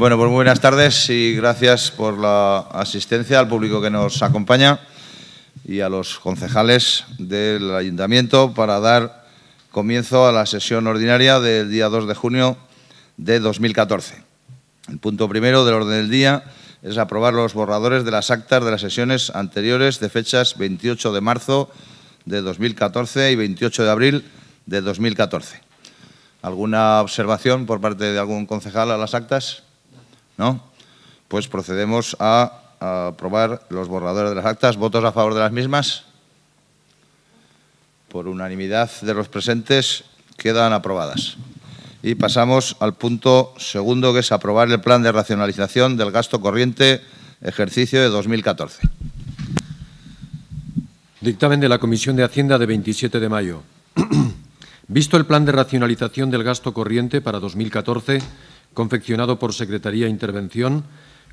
Bueno, pues buenas tardes y gracias por la asistencia al público que nos acompaña y a los concejales del Ayuntamiento para dar comienzo a la sesión ordinaria del día 2 de junio de 2014. El punto primero del orden del día es aprobar los borradores de las actas de las sesiones anteriores de fechas 28 de marzo de 2014 y 28 de abril de 2014. ¿Alguna observación por parte de algún concejal a las actas? ¿no? Pues procedemos a, aprobar los borradores de las actas. ¿Votos a favor de las mismas? Por unanimidad de los presentes, quedan aprobadas. Y pasamos al punto segundo, que es aprobar el plan de racionalización del gasto corriente ejercicio de 2014. Dictamen de la Comisión de Hacienda de 27 de mayo. Visto el plan de racionalización del gasto corriente para 2014, confeccionado por Secretaría de Intervención,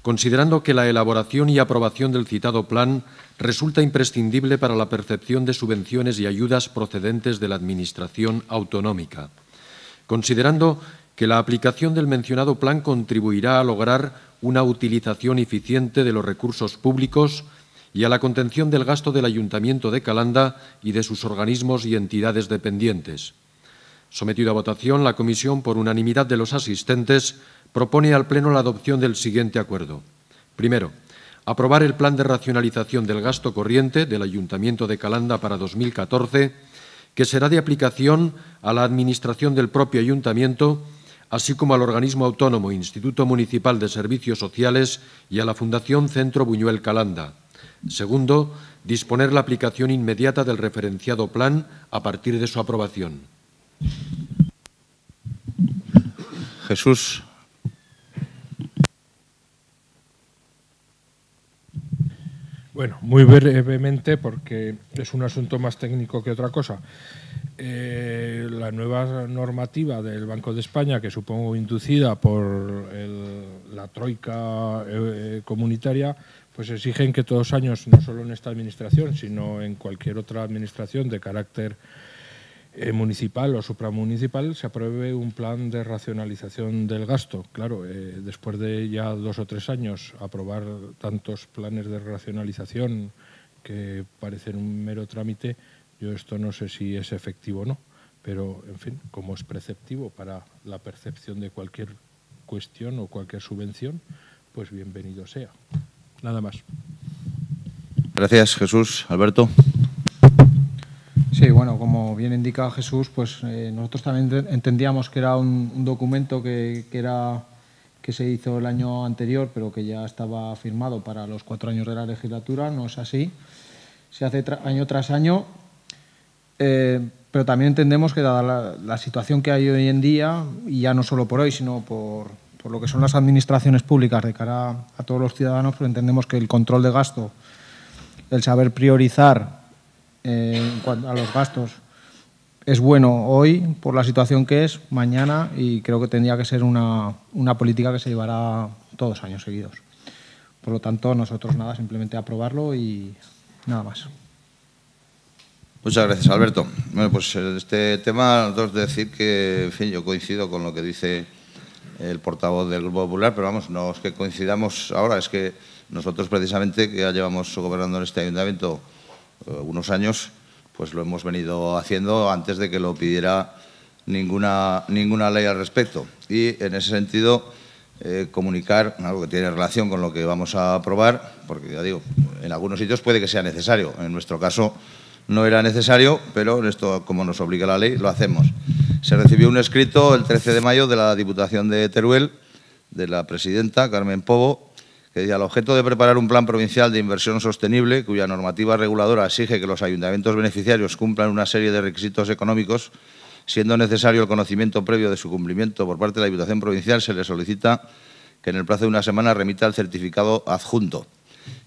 considerando que la elaboración y aprobación del citado plan resulta imprescindible para la percepción de subvenciones y ayudas procedentes de la Administración autonómica, considerando que la aplicación del mencionado plan contribuirá a lograr una utilización eficiente de los recursos públicos y a la contención del gasto del Ayuntamiento de Calanda y de sus organismos y entidades dependientes. Sometido a votación, la Comisión, por unanimidad de los asistentes, propone al Pleno la adopción del siguiente acuerdo. Primero, aprobar el plan de racionalización del gasto corriente del Ayuntamiento de Calanda para 2014, que será de aplicación a la Administración del propio Ayuntamiento, así como al organismo autónomo Instituto Municipal de Servicios Sociales y a la Fundación Centro Buñuel Calanda. Segundo, disponer la aplicación inmediata del referenciado plan a partir de su aprobación. Jesús. Bueno, muy brevemente porque es un asunto más técnico que otra cosa. Eh, la nueva normativa del Banco de España, que supongo inducida por la troika eh, eh, comunitaria, pues exigen que todos los años, no solo en esta administración, sino en cualquier otra administración de carácter eh, municipal o supramunicipal se apruebe un plan de racionalización del gasto. Claro, eh, después de ya dos o tres años aprobar tantos planes de racionalización que parecen un mero trámite, yo esto no sé si es efectivo o no, pero en fin, como es preceptivo para la percepción de cualquier cuestión o cualquier subvención, pues bienvenido sea. Nada más. Gracias, Jesús. Alberto. Sí, bueno, como bien indica Jesús, pues eh, nosotros también entendíamos que era un, documento que, era, que se hizo el año anterior, pero que ya estaba firmado para los cuatro años de la legislatura. No es así. Se hace año tras año. Eh, pero también entendemos que dada la, situación que hay hoy en día, y ya no solo por hoy, sino por, por lo que son las administraciones públicas de cara a, todos los ciudadanos, pero pues entendemos que el control de gasto, el saber priorizar eh, en cuanto a los gastos es bueno hoy por la situación que es, mañana, y creo que tendría que ser una, política que se llevará todos años seguidos. Por lo tanto, nosotros nada, simplemente aprobarlo y nada más. Muchas gracias, Alberto. Bueno, pues eh, este tema, dos decir que, en fin, yo coincido con lo que dice el portavoz del Grupo Popular, pero vamos, no es que coincidamos ahora, es que nosotros precisamente, que ya llevamos gobernando en este ayuntamiento algunos eh, años pues lo hemos venido haciendo antes de que lo pidiera ninguna, ninguna ley al respecto. Y en ese sentido, eh, comunicar algo que tiene relación con lo que vamos a aprobar, porque ya digo, en algunos sitios puede que sea necesario. En nuestro caso no era necesario, pero esto, como nos obliga la ley, lo hacemos. Se recibió un escrito el 13 de mayo de la Diputación de Teruel, de la presidenta Carmen Povo, que al objeto de preparar un plan provincial de inversión sostenible, cuya normativa reguladora exige que los ayuntamientos beneficiarios cumplan una serie de requisitos económicos, siendo necesario el conocimiento previo de su cumplimiento por parte de la Diputación Provincial, se le solicita que en el plazo de una semana remita el certificado adjunto.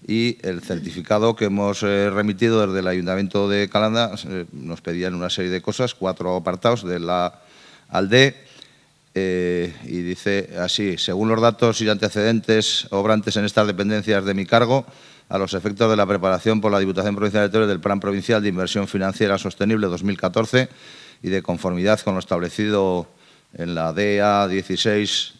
Y el certificado que hemos eh, remitido desde el Ayuntamiento de Calanda eh, nos pedían una serie de cosas, cuatro apartados de la alde eh, y dice así, según los datos y antecedentes obrantes en estas dependencias de mi cargo, a los efectos de la preparación por la Diputación Provincial de Toledo del Plan Provincial de Inversión Financiera Sostenible 2014 y de conformidad con lo establecido en la DEA 16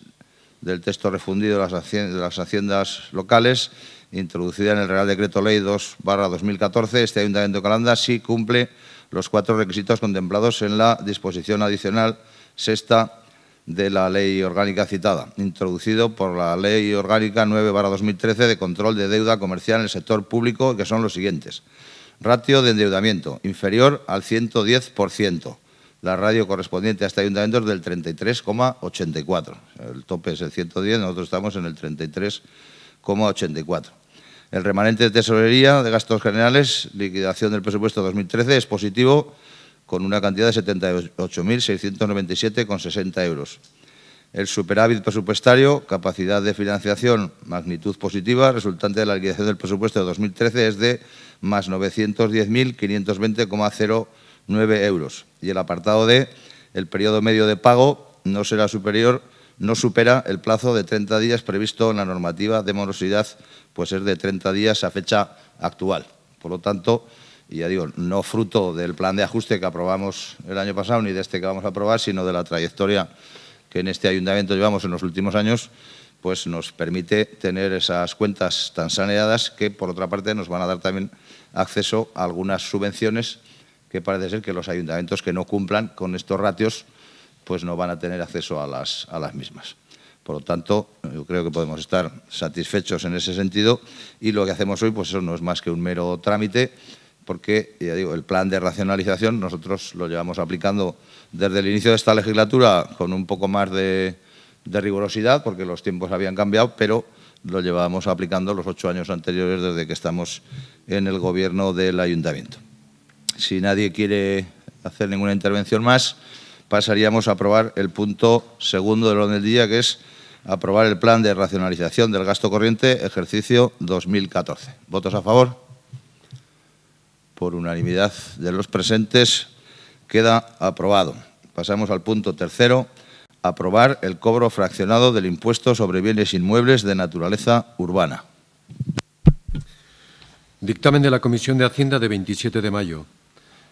del texto refundido de las haciendas locales, introducida en el Real Decreto Ley 2 2014, este Ayuntamiento de Calanda sí cumple los cuatro requisitos contemplados en la disposición adicional sexta de la ley orgánica citada, introducido por la Ley Orgánica 9-2013 de control de deuda comercial en el sector público, que son los siguientes. Ratio de endeudamiento inferior al 110%. La radio correspondiente a este ayuntamiento es del 33,84. El tope es el 110, nosotros estamos en el 33,84. El remanente de tesorería de gastos generales, liquidación del presupuesto 2013, es positivo con una cantidad de 78.697,60 euros. El superávit presupuestario, capacidad de financiación, magnitud positiva, resultante de la liquidación del presupuesto de 2013 es de más 910.520,09 euros. Y el apartado D, el periodo medio de pago no será superior, no supera el plazo de 30 días previsto en la normativa de morosidad, pues es de 30 días a fecha actual. Por lo tanto, y ya digo, no fruto del plan de ajuste que aprobamos el año pasado ni de este que vamos a aprobar, sino de la trayectoria que en este ayuntamiento llevamos en los últimos años, pues nos permite tener esas cuentas tan saneadas que, por otra parte, nos van a dar también acceso a algunas subvenciones que parece ser que los ayuntamientos que no cumplan con estos ratios pues no van a tener acceso a las, a las mismas. Por lo tanto, yo creo que podemos estar satisfechos en ese sentido y lo que hacemos hoy, pues eso no es más que un mero trámite porque, ya digo, el plan de racionalización nosotros lo llevamos aplicando desde el inicio de esta legislatura con un poco más de, rigurosidad, porque los tiempos habían cambiado, pero lo llevamos aplicando los ocho años anteriores desde que estamos en el gobierno del ayuntamiento. Si nadie quiere hacer ninguna intervención más, pasaríamos a aprobar el punto segundo del orden del día, que es aprobar el plan de racionalización del gasto corriente ejercicio 2014. ¿Votos a favor? por unanimidad de los presentes, queda aprobado. Pasamos al punto tercero, aprobar el cobro fraccionado del impuesto sobre bienes inmuebles de naturaleza urbana. Dictamen de la Comisión de Hacienda de 27 de mayo.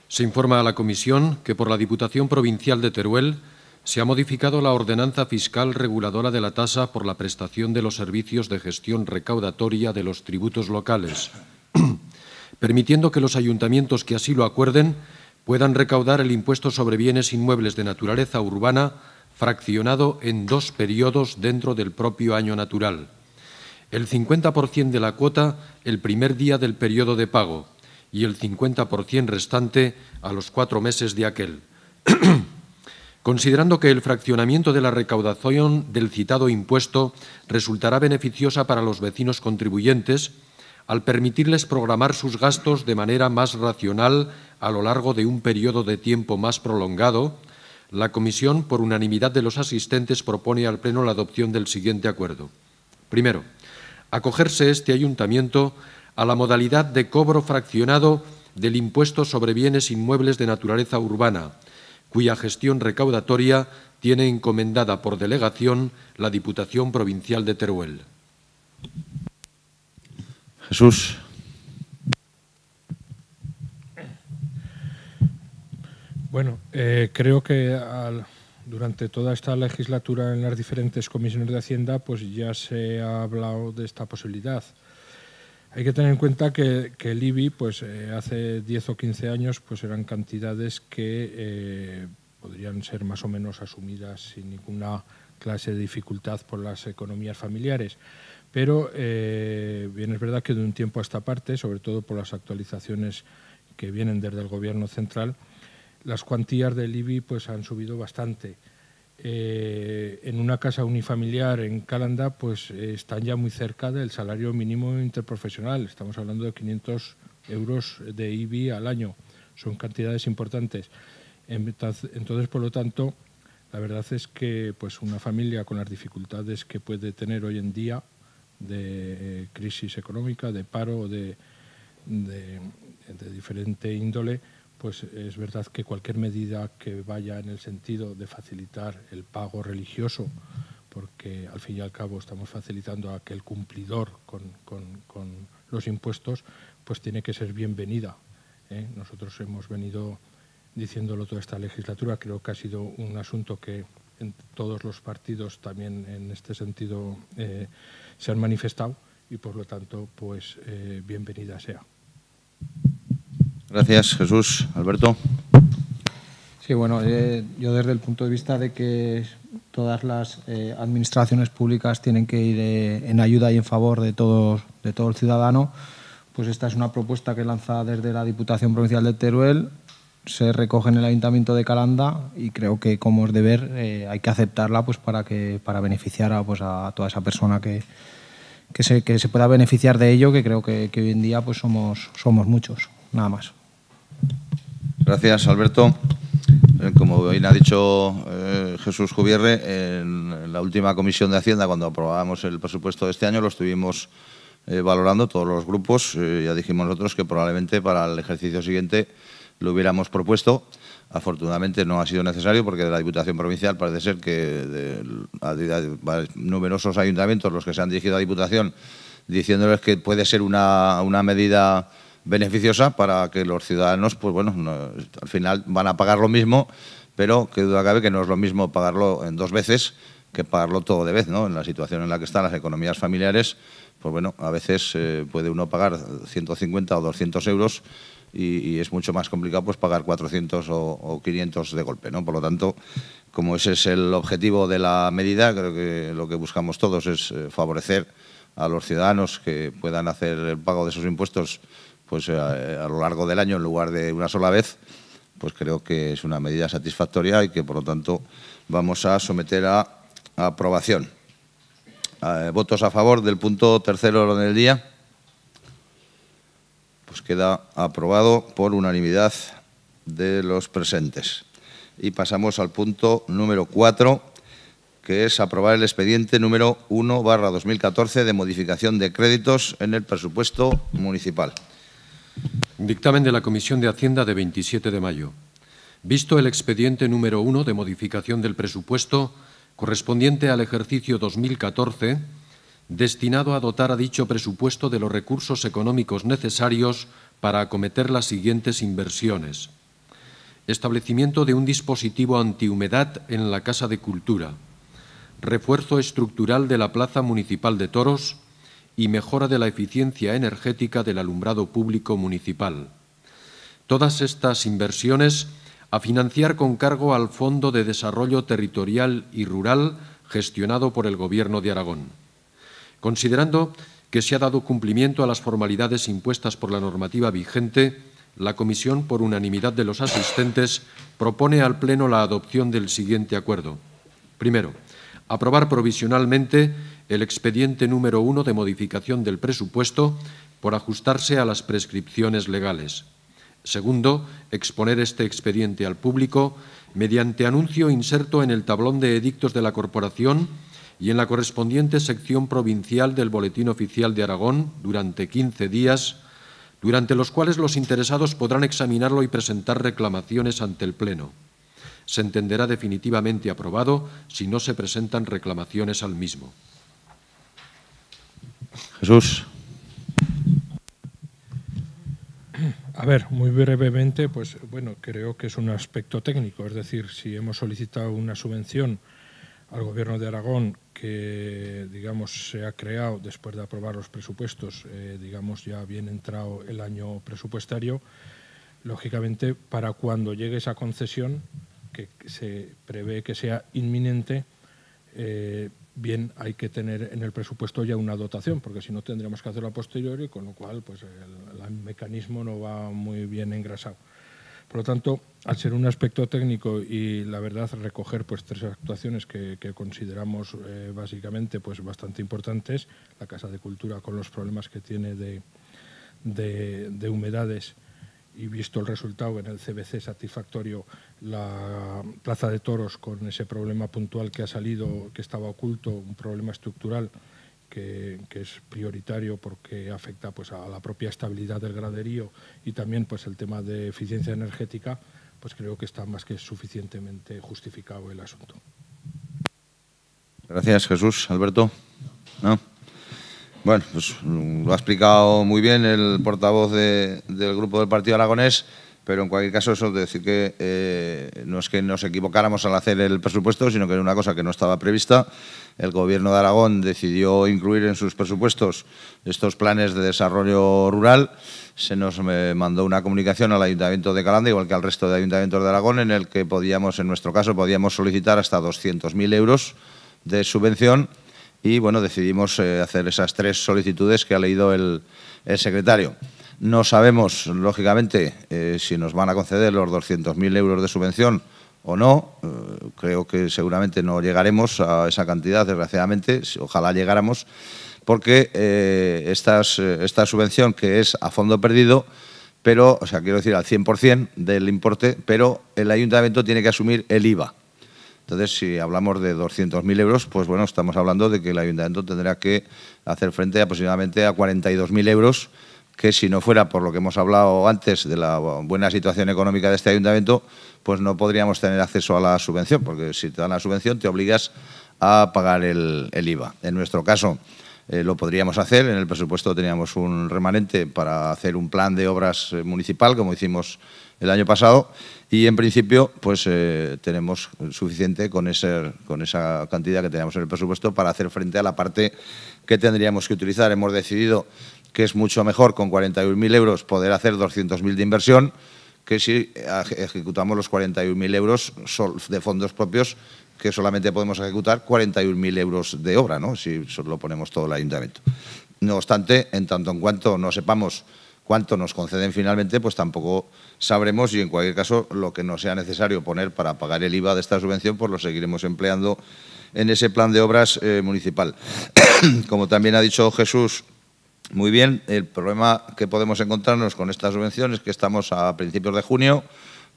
Se informa a la Comisión que por la Diputación Provincial de Teruel se ha modificado la ordenanza fiscal reguladora de la tasa por la prestación de los servicios de gestión recaudatoria de los tributos locales. permitiendo que los ayuntamientos que así lo acuerden puedan recaudar el impuesto sobre bienes inmuebles de naturaleza urbana fraccionado en dos periodos dentro del propio año natural. El 50% de la cuota el primer día del periodo de pago y el 50% restante a los cuatro meses de aquel. Considerando que el fraccionamiento de la recaudación del citado impuesto resultará beneficiosa para los vecinos contribuyentes, al permitirles programar sus gastos de manera más racional a lo largo de un periodo de tiempo más prolongado, la Comisión, por unanimidad de los asistentes, propone al Pleno la adopción del siguiente acuerdo. Primero, acogerse este ayuntamiento a la modalidad de cobro fraccionado del impuesto sobre bienes inmuebles de naturaleza urbana, cuya gestión recaudatoria tiene encomendada por delegación la Diputación Provincial de Teruel. Jesús. Bueno, eh, creo que durante toda esta legislatura en las diferentes comisiones de Hacienda pues ya se ha hablado de esta posibilidad. Hay que tener en cuenta que, el IBI pues, eh, hace 10 o 15 años pues, eran cantidades que eh, podrían ser más o menos asumidas sin ninguna clase de dificultad por las economías familiares. Pero eh, bien es verdad que de un tiempo a esta parte, sobre todo por las actualizaciones que vienen desde el Gobierno central, las cuantías del IBI pues, han subido bastante. Eh, en una casa unifamiliar en Calanda pues, están ya muy cerca del salario mínimo interprofesional. Estamos hablando de 500 euros de IBI al año. Son cantidades importantes. Entonces, por lo tanto, la verdad es que pues, una familia con las dificultades que puede tener hoy en día de eh, crisis económica, de paro, de, diferente índole, pues es verdad que cualquier medida que vaya en el sentido de facilitar el pago religioso, porque al fin y al cabo estamos facilitando a aquel cumplidor con, los impuestos, pues tiene que ser bienvenida. ¿eh? Nosotros hemos venido diciéndolo toda esta legislatura, creo que ha sido un asunto que en todos los partidos también en este sentido eh, se han manifestado y por lo tanto, pues eh, bienvenida sea. Gracias, Jesús. Alberto. Sí, bueno, eh, yo desde el punto de vista de que todas las eh, administraciones públicas tienen que ir en ayuda y en favor de todo, de todo el ciudadano, pues esta es una propuesta que lanza desde la Diputación Provincial de Teruel se recoge en el Ayuntamiento de Calanda y creo que como es deber eh, hay que aceptarla pues para que para beneficiar a, pues, a toda esa persona que, se, pueda beneficiar de ello, que creo que, hoy en día pues somos, somos muchos, nada más. Gracias, Alberto. Eh, como bien ha dicho eh, Jesús Jubierre, en la última comisión de Hacienda, cuando aprobábamos el presupuesto de este año, lo estuvimos valorando todos los grupos. ya dijimos nosotros que probablemente para el ejercicio siguiente lo hubiéramos propuesto. Afortunadamente no ha sido necesario porque de la Diputación Provincial parece ser que de, numerosos ayuntamientos los que se han dirigido a Diputación diciéndoles que puede ser una, medida beneficiosa para que los ciudadanos, pues bueno, al final van a pagar lo mismo, pero que duda cabe que no es lo mismo pagarlo en dos veces que pagarlo todo de vez, ¿no? En la situación en la que están las economías familiares, pues bueno, a veces eh, puede uno pagar 150 o 200 euros y, es mucho más complicado pues pagar 400 o, 500 de golpe, ¿no? Por lo tanto, como ese es el objetivo de la medida, creo que lo que buscamos todos es eh, favorecer a los ciudadanos que puedan hacer el pago de esos impuestos pues eh, a, lo largo del año en lugar de una sola vez, pues creo que es una medida satisfactoria y que por lo tanto vamos a someter a, a aprobación. Eh, ¿Votos a favor del punto tercero del día? Pues queda aprobado por unanimidad de los presentes. Y pasamos al punto número 4, que es aprobar el expediente número 1 barra 2014 de modificación de créditos en el presupuesto municipal. Dictamen de la Comisión de Hacienda de 27 de mayo. Visto el expediente número 1 de modificación del presupuesto correspondiente al ejercicio 2014, destinado a dotar a dicho presupuesto de los recursos económicos necesarios para acometer las siguientes inversiones. Establecimiento de un dispositivo antihumedad en la Casa de Cultura. Refuerzo estructural de la Plaza Municipal de Toros y mejora de la eficiencia energética del alumbrado público municipal. Todas estas inversiones a financiar con cargo al Fondo de Desarrollo Territorial y Rural gestionado por el Gobierno de Aragón. Considerando que se ha dado cumplimiento a las formalidades impuestas por la normativa vigente, la Comisión, por unanimidad de los asistentes, propone al Pleno la adopción del siguiente acuerdo. Primero, aprobar provisionalmente el expediente número uno de modificación del presupuesto por ajustarse a las prescripciones legales. Segundo, exponer este expediente al público mediante anuncio inserto en el tablón de edictos de la Corporación y en la correspondiente sección provincial del Boletín Oficial de Aragón durante 15 días, durante los cuales los interesados podrán examinarlo y presentar reclamaciones ante el Pleno. Se entenderá definitivamente aprobado si no se presentan reclamaciones al mismo. Jesús. A ver, muy brevemente, pues bueno, creo que es un aspecto técnico, es decir, si hemos solicitado una subvención al Gobierno de Aragón que, digamos, se ha creado después de aprobar los presupuestos, eh, digamos, ya bien entrado el año presupuestario, lógicamente, para cuando llegue esa concesión, que se prevé que sea inminente, eh, bien hay que tener en el presupuesto ya una dotación, porque si no tendremos que hacerlo a posteriori, con lo cual pues el mecanismo no va muy bien engrasado. Por lo tanto, al ser un aspecto técnico y la verdad recoger pues tres actuaciones que, consideramos eh, básicamente pues bastante importantes, la Casa de Cultura con los problemas que tiene de humedades y visto el resultado en el CBC satisfactorio, la Plaza de Toros con ese problema puntual que ha salido, que estaba oculto, un problema estructural que, es prioritario porque afecta pues, a la propia estabilidad del graderío y también pues, el tema de eficiencia energética, pues creo que está más que suficientemente justificado el asunto. Gracias, Jesús. Alberto. Bueno, pues lo ha explicado muy bien el portavoz del Grupo del Partido Aragonés pero en cualquier caso eso de decir que eh, no es que nos equivocáramos al hacer el presupuesto, sino que era una cosa que no estaba prevista. El Gobierno de Aragón decidió incluir en sus presupuestos estos planes de desarrollo rural. Se nos eh, mandó una comunicación al Ayuntamiento de Calanda, igual que al resto de ayuntamientos de Aragón, en el que podíamos, en nuestro caso, podíamos solicitar hasta 200.000 euros de subvención y bueno, decidimos eh, hacer esas tres solicitudes que ha leído el secretario. No sabemos, lógicamente, eh, si nos van a conceder los 200.000 euros de subvención o no. Eh, creo que seguramente no llegaremos a esa cantidad, desgraciadamente. Ojalá llegáramos, porque eh, esta subvención, que es a fondo perdido, pero, o sea, quiero decir al 100% del importe, pero el ayuntamiento tiene que asumir el IVA. Entonces, si hablamos de 200.000 euros, pues bueno, estamos hablando de que el ayuntamiento tendrá que hacer frente aproximadamente a 42.000 euros que si no fuera por lo que hemos hablado antes de la buena situación económica de este ayuntamiento, pues no podríamos tener acceso a la subvención, porque si te dan la subvención te obligas a pagar el, IVA. En nuestro caso eh, lo podríamos hacer, en el presupuesto teníamos un remanente para hacer un plan de obras eh, municipal, como hicimos el año pasado, y en principio pues eh, tenemos suficiente con, ese, con esa cantidad que teníamos en el presupuesto para hacer frente a la parte que tendríamos que utilizar. Hemos decidido que es mucho mejor con 41.000 euros poder hacer 200.000 de inversión que si ejecutamos los 41.000 euros de fondos propios que solamente podemos ejecutar 41.000 euros de obra, ¿no? si lo ponemos todo el ayuntamiento. No obstante, en tanto en cuanto no sepamos cuánto nos conceden finalmente, pues tampoco sabremos y en cualquier caso lo que no sea necesario poner para pagar el IVA de esta subvención, pues lo seguiremos empleando en ese plan de obras eh, municipal. Como también ha dicho Jesús, muy bien, el problema que podemos encontrarnos con esta subvención es que estamos a principios de junio.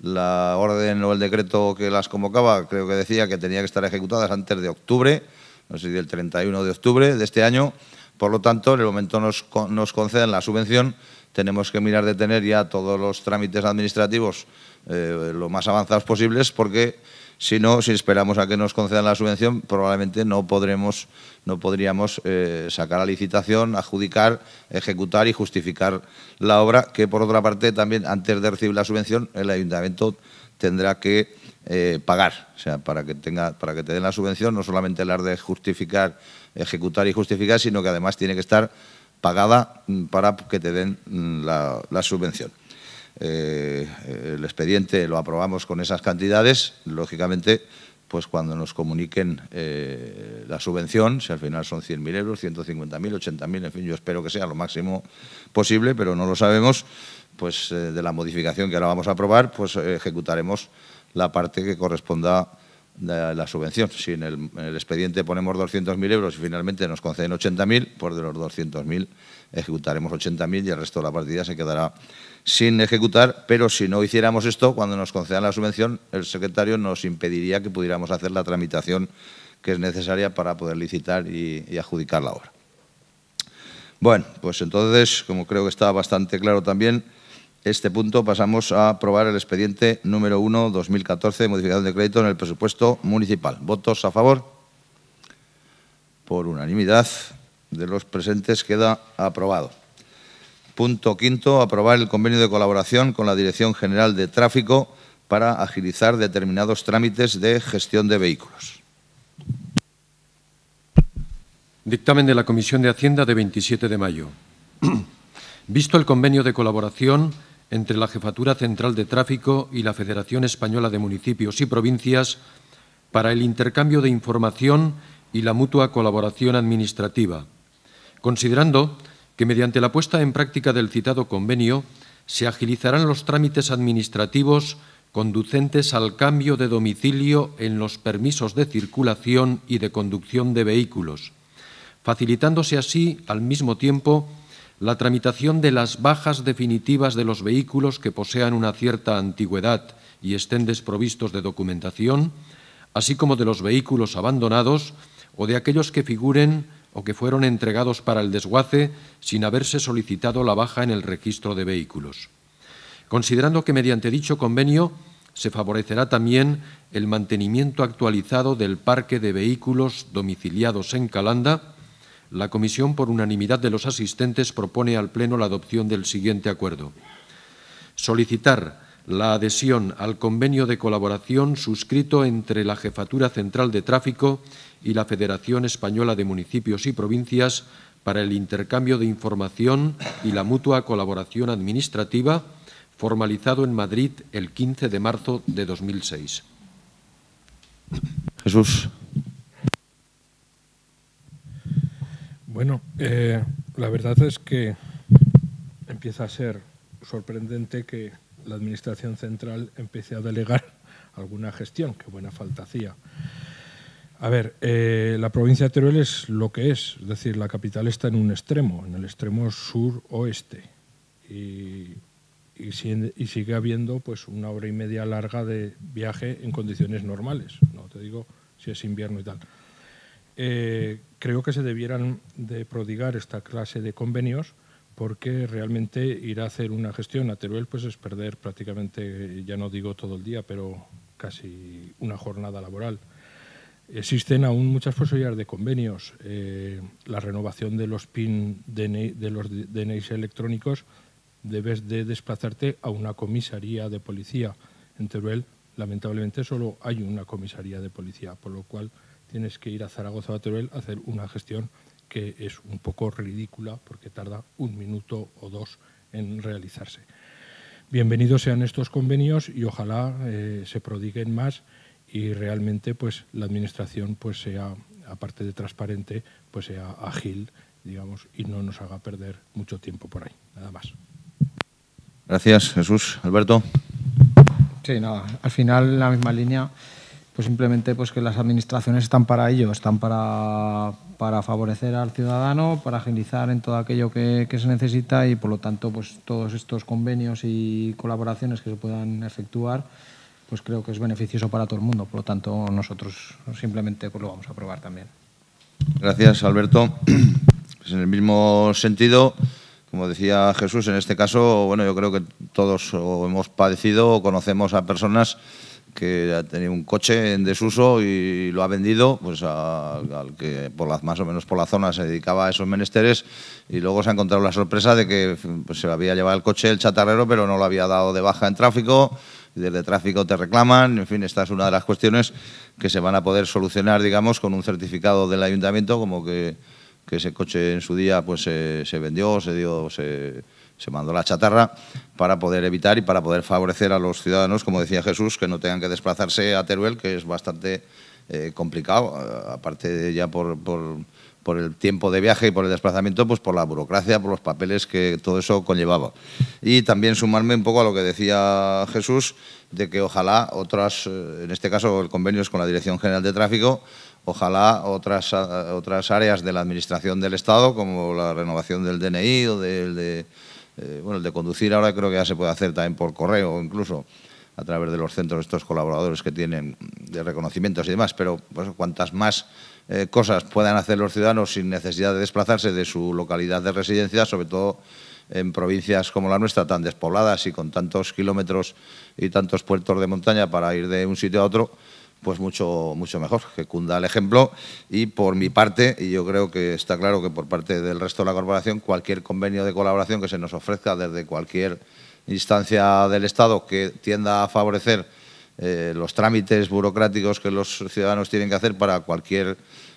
La orden o el decreto que las convocaba creo que decía que tenía que estar ejecutadas antes de octubre, no sé si del 31 de octubre de este año. Por lo tanto, en el momento nos, nos concedan la subvención, tenemos que mirar de tener ya todos los trámites administrativos eh, lo más avanzados posibles porque si no, si esperamos a que nos concedan la subvención, probablemente no podremos, no podríamos eh, sacar la licitación, adjudicar, ejecutar y justificar la obra, que por otra parte también antes de recibir la subvención el ayuntamiento tendrá que eh, pagar, o sea, para que tenga, para que te den la subvención, no solamente la de justificar, ejecutar y justificar, sino que además tiene que estar pagada mm, para que te den mm, la subvención. Eh, el expediente lo aprobamos con esas cantidades, lógicamente pues cuando nos comuniquen eh, la subvención, si al final son 100.000 euros, 150.000, 80.000, en fin, yo espero que sea lo máximo posible, pero no lo sabemos, pues eh, de la modificación que ahora vamos a aprobar, pues ejecutaremos la parte que corresponda a la subvención. Si en el, en el expediente ponemos 200.000 euros y finalmente nos conceden 80.000, pues de los 200.000 ejecutaremos 80.000 y el resto de la partida se quedará sin ejecutar, pero si no hiciéramos esto, cuando nos concedan la subvención, el secretario nos impediría que pudiéramos hacer la tramitación que es necesaria para poder licitar y, adjudicar la obra. Bueno, pues entonces, como creo que está bastante claro también, este punto pasamos a aprobar el expediente número 1, 2014, de modificación de crédito en el presupuesto municipal. ¿Votos a favor? Por unanimidad de los presentes queda aprobado. Punto quinto, aprobar el convenio de colaboración con la Dirección General de Tráfico para agilizar determinados trámites de gestión de vehículos. Dictamen de la Comisión de Hacienda de 27 de mayo. Visto el convenio de colaboración entre la Jefatura Central de Tráfico y la Federación Española de Municipios y Provincias para el intercambio de información y la mutua colaboración administrativa, considerando mediante la puesta en práctica del citado convenio se agilizarán los trámites administrativos conducentes al cambio de domicilio en los permisos de circulación y de conducción de vehículos, facilitándose así, al mismo tiempo, la tramitación de las bajas definitivas de los vehículos que posean una cierta antigüedad y estén desprovistos de documentación, así como de los vehículos abandonados o de aquellos que figuren o que fueron entregados para el desguace sin haberse solicitado la baja en el registro de vehículos. Considerando que mediante dicho convenio se favorecerá también el mantenimiento actualizado del parque de vehículos domiciliados en Calanda, la Comisión, por unanimidad de los asistentes, propone al Pleno la adopción del siguiente acuerdo. Solicitar la adhesión al convenio de colaboración suscrito entre la Jefatura Central de Tráfico y la Federación Española de Municipios y Provincias para el intercambio de información y la mutua colaboración administrativa, formalizado en Madrid el 15 de marzo de 2006. Jesús. Bueno, eh, la verdad es que empieza a ser sorprendente que la Administración Central empiece a delegar alguna gestión, que buena falta hacía. A ver, eh, la provincia de Teruel es lo que es, es decir, la capital está en un extremo, en el extremo sur-oeste. Y, sigue habiendo pues una hora y media larga de viaje en condiciones normales, no te digo si es invierno y tal. Eh, creo que se debieran de prodigar esta clase de convenios porque realmente ir a hacer una gestión a Teruel pues es perder prácticamente, ya no digo todo el día, pero casi una jornada laboral. Existen aún muchas posibilidades de convenios. Eh, la renovación de los PIN de, los DNIs electrónicos debes de desplazarte a una comisaría de policía. En Teruel, lamentablemente, solo hay una comisaría de policía, por lo cual tienes que ir a Zaragoza o a Teruel a hacer una gestión que es un poco ridícula porque tarda un minuto o dos en realizarse. Bienvenidos sean estos convenios y ojalá eh, se prodiguen más y realmente pues la administración pues sea aparte de transparente pues sea ágil digamos y no nos haga perder mucho tiempo por ahí nada más gracias Jesús Alberto sí nada al final la misma línea pues simplemente pues que las administraciones están para ello están para, para favorecer al ciudadano para agilizar en todo aquello que, que se necesita y por lo tanto pues todos estos convenios y colaboraciones que se puedan efectuar pues creo que es beneficioso para todo el mundo. Por lo tanto, nosotros simplemente pues, lo vamos a aprobar también. Gracias, Alberto. en el mismo sentido, como decía Jesús, en este caso, bueno, yo creo que todos hemos padecido o conocemos a personas que han tenido un coche en desuso y lo ha vendido pues al que por las más o menos por la zona se dedicaba a esos menesteres y luego se ha encontrado la sorpresa de que pues, se había llevado el coche el chatarrero pero no lo había dado de baja en tráfico desde tráfico te reclaman, en fin, esta es una de las cuestiones que se van a poder solucionar, digamos, con un certificado del ayuntamiento, como que, ese coche en su día pues se vendió, se dio, se, mandó la chatarra para poder evitar y para poder favorecer a los ciudadanos, como decía Jesús, que no tengan que desplazarse a Teruel, que es bastante eh, complicado, aparte ya por por el tiempo de viaje y por el desplazamiento, pues por la burocracia, por los papeles que todo eso conllevaba. Y también sumarme un poco a lo que decía Jesús, de que ojalá otras, eh, en este caso el convenio es con la Dirección General de Tráfico, ojalá otras, eh, otras áreas de la Administración del Estado, como la renovación del DNI o del de, eh, bueno, el de conducir ahora creo que ya se puede hacer también por correo incluso a través de los centros estos colaboradores que tienen de reconocimientos y demás, pero pues, cuantas más eh, cosas puedan hacer los ciudadanos sin necesidad de desplazarse de su localidad de residencia, sobre todo en provincias como la nuestra, tan despobladas y con tantos kilómetros y tantos puertos de montaña para ir de un sitio a otro, pues mucho, mucho mejor, que cunda el ejemplo. Y por mi parte, y yo creo que está claro que por parte del resto de la corporación, cualquier convenio de colaboración que se nos ofrezca desde cualquier instancia del Estado que tienda a favorecer eh, los trámites burocráticos que los ciudadanos tienen que hacer para cualquier,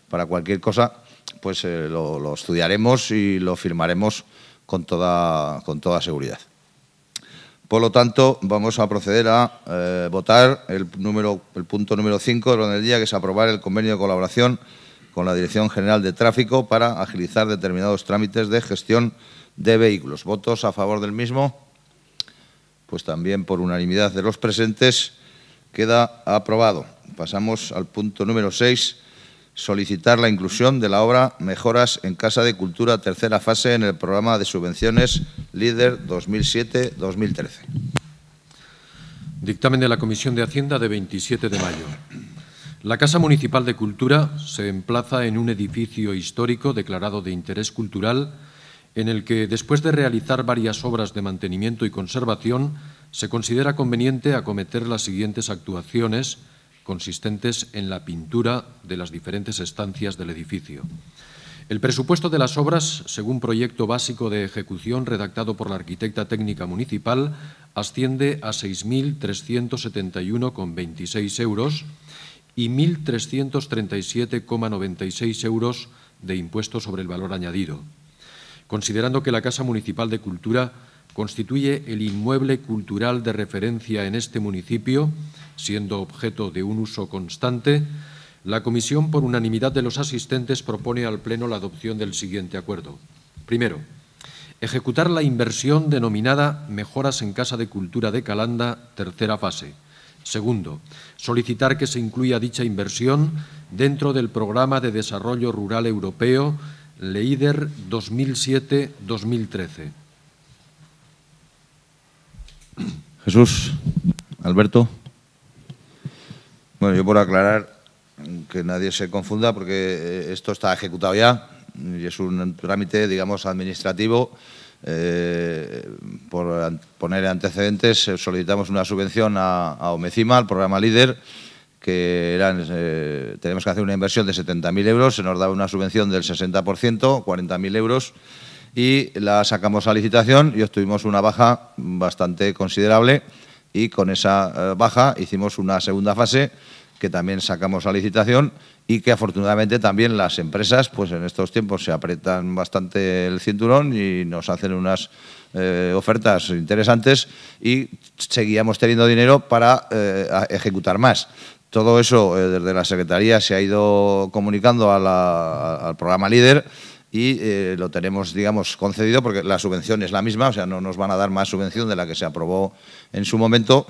para cualquier cosa, pues eh, lo, estudiaremos y lo firmaremos con toda, con toda seguridad. Por lo tanto, vamos a proceder a eh, votar el, número, el punto número 5 del orden del día, que es aprobar el convenio de colaboración con la Dirección General de Tráfico para agilizar determinados trámites de gestión de vehículos. ¿Votos a favor del mismo? Pues también por unanimidad de los presentes Queda aprobado. Pasamos al punto número 6, solicitar la inclusión de la obra Mejoras en Casa de Cultura tercera fase en el programa de subvenciones Líder 2007-2013. Dictamen de la Comisión de Hacienda de 27 de mayo. La Casa Municipal de Cultura se emplaza en un edificio histórico declarado de interés cultural en el que, después de realizar varias obras de mantenimiento y conservación, se considera conveniente acometer las siguientes actuaciones consistentes en la pintura de las diferentes estancias del edificio. El presupuesto de las obras, según proyecto básico de ejecución redactado por la arquitecta técnica municipal, asciende a 6.371,26 euros y 1.337,96 euros de impuesto sobre el valor añadido. Considerando que la Casa Municipal de Cultura constituye el inmueble cultural de referencia en este municipio, siendo objeto de un uso constante, la Comisión, por unanimidad de los asistentes, propone al Pleno la adopción del siguiente acuerdo. Primero, ejecutar la inversión denominada Mejoras en Casa de Cultura de Calanda, tercera fase. Segundo, solicitar que se incluya dicha inversión dentro del Programa de Desarrollo Rural Europeo LEIDER 2007-2013. Jesús, Alberto. Bueno, yo por aclarar, que nadie se confunda, porque eh, esto está ejecutado ya y es un trámite, digamos, administrativo. Eh, por poner antecedentes, eh, solicitamos una subvención a, Omecima, al programa líder, que eran, tenemos que hacer una inversión de 70.000 euros, se nos da una subvención del 60%, 40.000 euros y la sacamos a licitación y obtuvimos una baja bastante considerable y con esa eh, baja hicimos una segunda fase que también sacamos a licitación y que afortunadamente también las empresas pues en estos tiempos se apretan bastante el cinturón y nos hacen unas eh, ofertas interesantes y seguíamos teniendo dinero para eh, ejecutar más. Todo eso desde la Secretaría se ha ido comunicando al programa líder y eh, lo tenemos, digamos, concedido porque la subvención es la misma, o sea, no nos van a dar más subvención de la que se aprobó en su momento,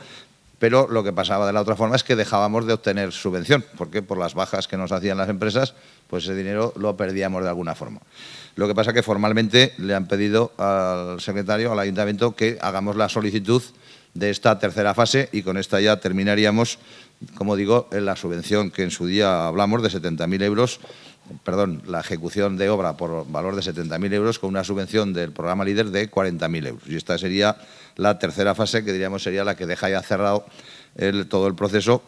pero lo que pasaba de la otra forma es que dejábamos de obtener subvención, porque por las bajas que nos hacían las empresas, pues ese dinero lo perdíamos de alguna forma. Lo que pasa es que formalmente le han pedido al secretario, al ayuntamiento, que hagamos la solicitud de esta tercera fase y con esta ya terminaríamos, como digo, en la subvención que en su día hablamos de 70.000 euros perdón, la ejecución de obra por valor de 70.000 euros con una subvención del programa líder de 40.000 euros. Y esta sería la tercera fase que diríamos sería la que deja ya cerrado todo el proceso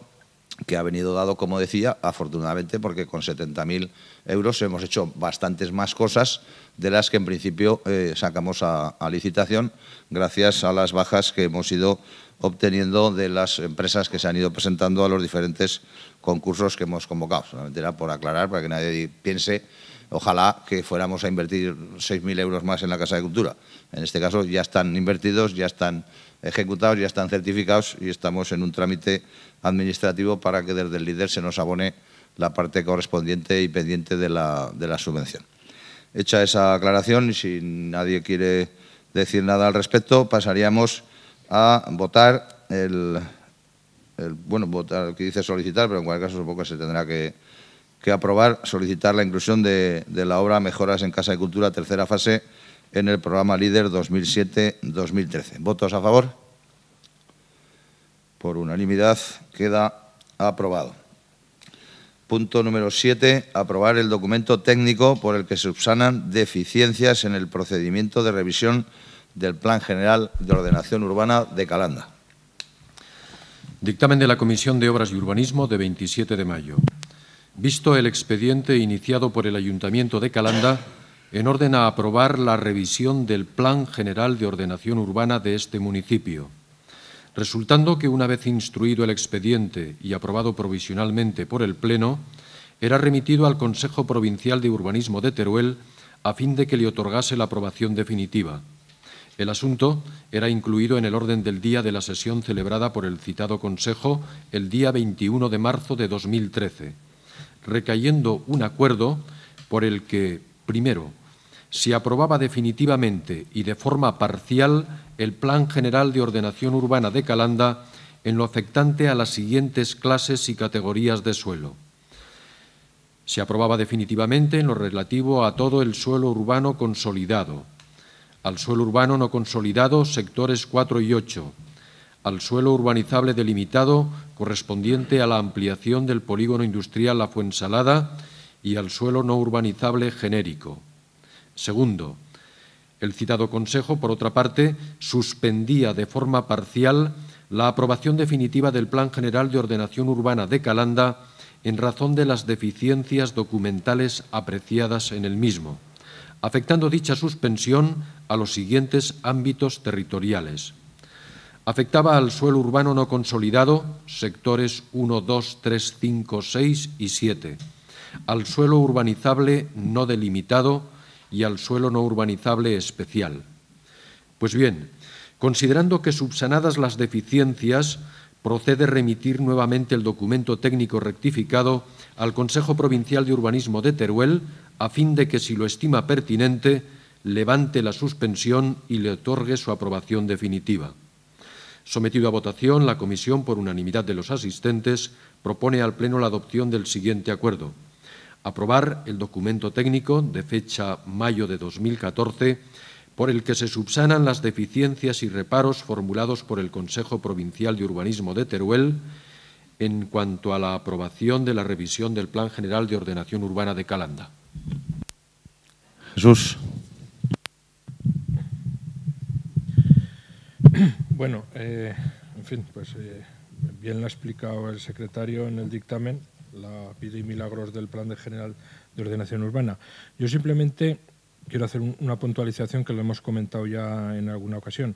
que ha venido dado, como decía, afortunadamente, porque con 70.000 euros hemos hecho bastantes más cosas de las que en principio eh, sacamos a, licitación gracias a las bajas que hemos ido obteniendo de las empresas que se han ido presentando a los diferentes concursos que hemos convocado. Solamente era por aclarar, para que nadie piense, ojalá que fuéramos a invertir 6.000 euros más en la Casa de Cultura. En este caso ya están invertidos, ya están ejecutados, ya están certificados y estamos en un trámite administrativo para que desde el líder se nos abone la parte correspondiente y pendiente de la subvención hecha esa aclaración y si nadie quiere decir nada al respecto, pasaríamos a votar el, bueno, votar, que dice solicitar, pero en cualquier caso supongo que se tendrá que, aprobar, solicitar la inclusión de, de, la obra Mejoras en Casa de Cultura, tercera fase, en el programa Líder 2007-2013. ¿Votos a favor? Por unanimidad queda aprobado. Punto número 7. Aprobar el documento técnico por el que subsanan deficiencias en el procedimiento de revisión del Plan General de Ordenación Urbana de Calanda. Dictamen de la Comisión de Obras y Urbanismo de 27 de mayo. Visto el expediente iniciado por el Ayuntamiento de Calanda en orden a aprobar la revisión del Plan General de Ordenación Urbana de este municipio resultando que una vez instruido el expediente y aprobado provisionalmente por el Pleno, era remitido al Consejo Provincial de Urbanismo de Teruel a fin de que le otorgase la aprobación definitiva. El asunto era incluido en el orden del día de la sesión celebrada por el citado Consejo el día 21 de marzo de 2013, recayendo un acuerdo por el que, primero, se aprobaba definitivamente y de forma parcial el Plan General de Ordenación Urbana de Calanda en lo afectante a las siguientes clases y categorías de suelo. Se aprobaba definitivamente en lo relativo a todo el suelo urbano consolidado, al suelo urbano no consolidado, sectores 4 y 8, al suelo urbanizable delimitado correspondiente a la ampliación del polígono industrial La Fuensalada y al suelo no urbanizable genérico. Segundo, el citado Consejo, por otra parte, suspendía de forma parcial la aprobación definitiva del Plan General de Ordenación Urbana de Calanda en razón de las deficiencias documentales apreciadas en el mismo, afectando dicha suspensión a los siguientes ámbitos territoriales. Afectaba al suelo urbano no consolidado, sectores 1, 2, 3, 5, 6 y 7, al suelo urbanizable no delimitado, y al suelo no urbanizable especial. Pues bien, considerando que subsanadas las deficiencias, procede remitir nuevamente el documento técnico rectificado al Consejo Provincial de Urbanismo de Teruel, a fin de que, si lo estima pertinente, levante la suspensión y le otorgue su aprobación definitiva. Sometido a votación, la Comisión, por unanimidad de los asistentes, propone al Pleno la adopción del siguiente acuerdo aprobar el documento técnico de fecha mayo de 2014 por el que se subsanan las deficiencias y reparos formulados por el Consejo Provincial de Urbanismo de Teruel en cuanto a la aprobación de la revisión del Plan General de Ordenación Urbana de Calanda. Jesús. Bueno, eh, en fin, pues eh, bien lo ha explicado el secretario en el dictamen la pide y milagros del Plan de General de Ordenación Urbana. Yo simplemente quiero hacer una puntualización que lo hemos comentado ya en alguna ocasión.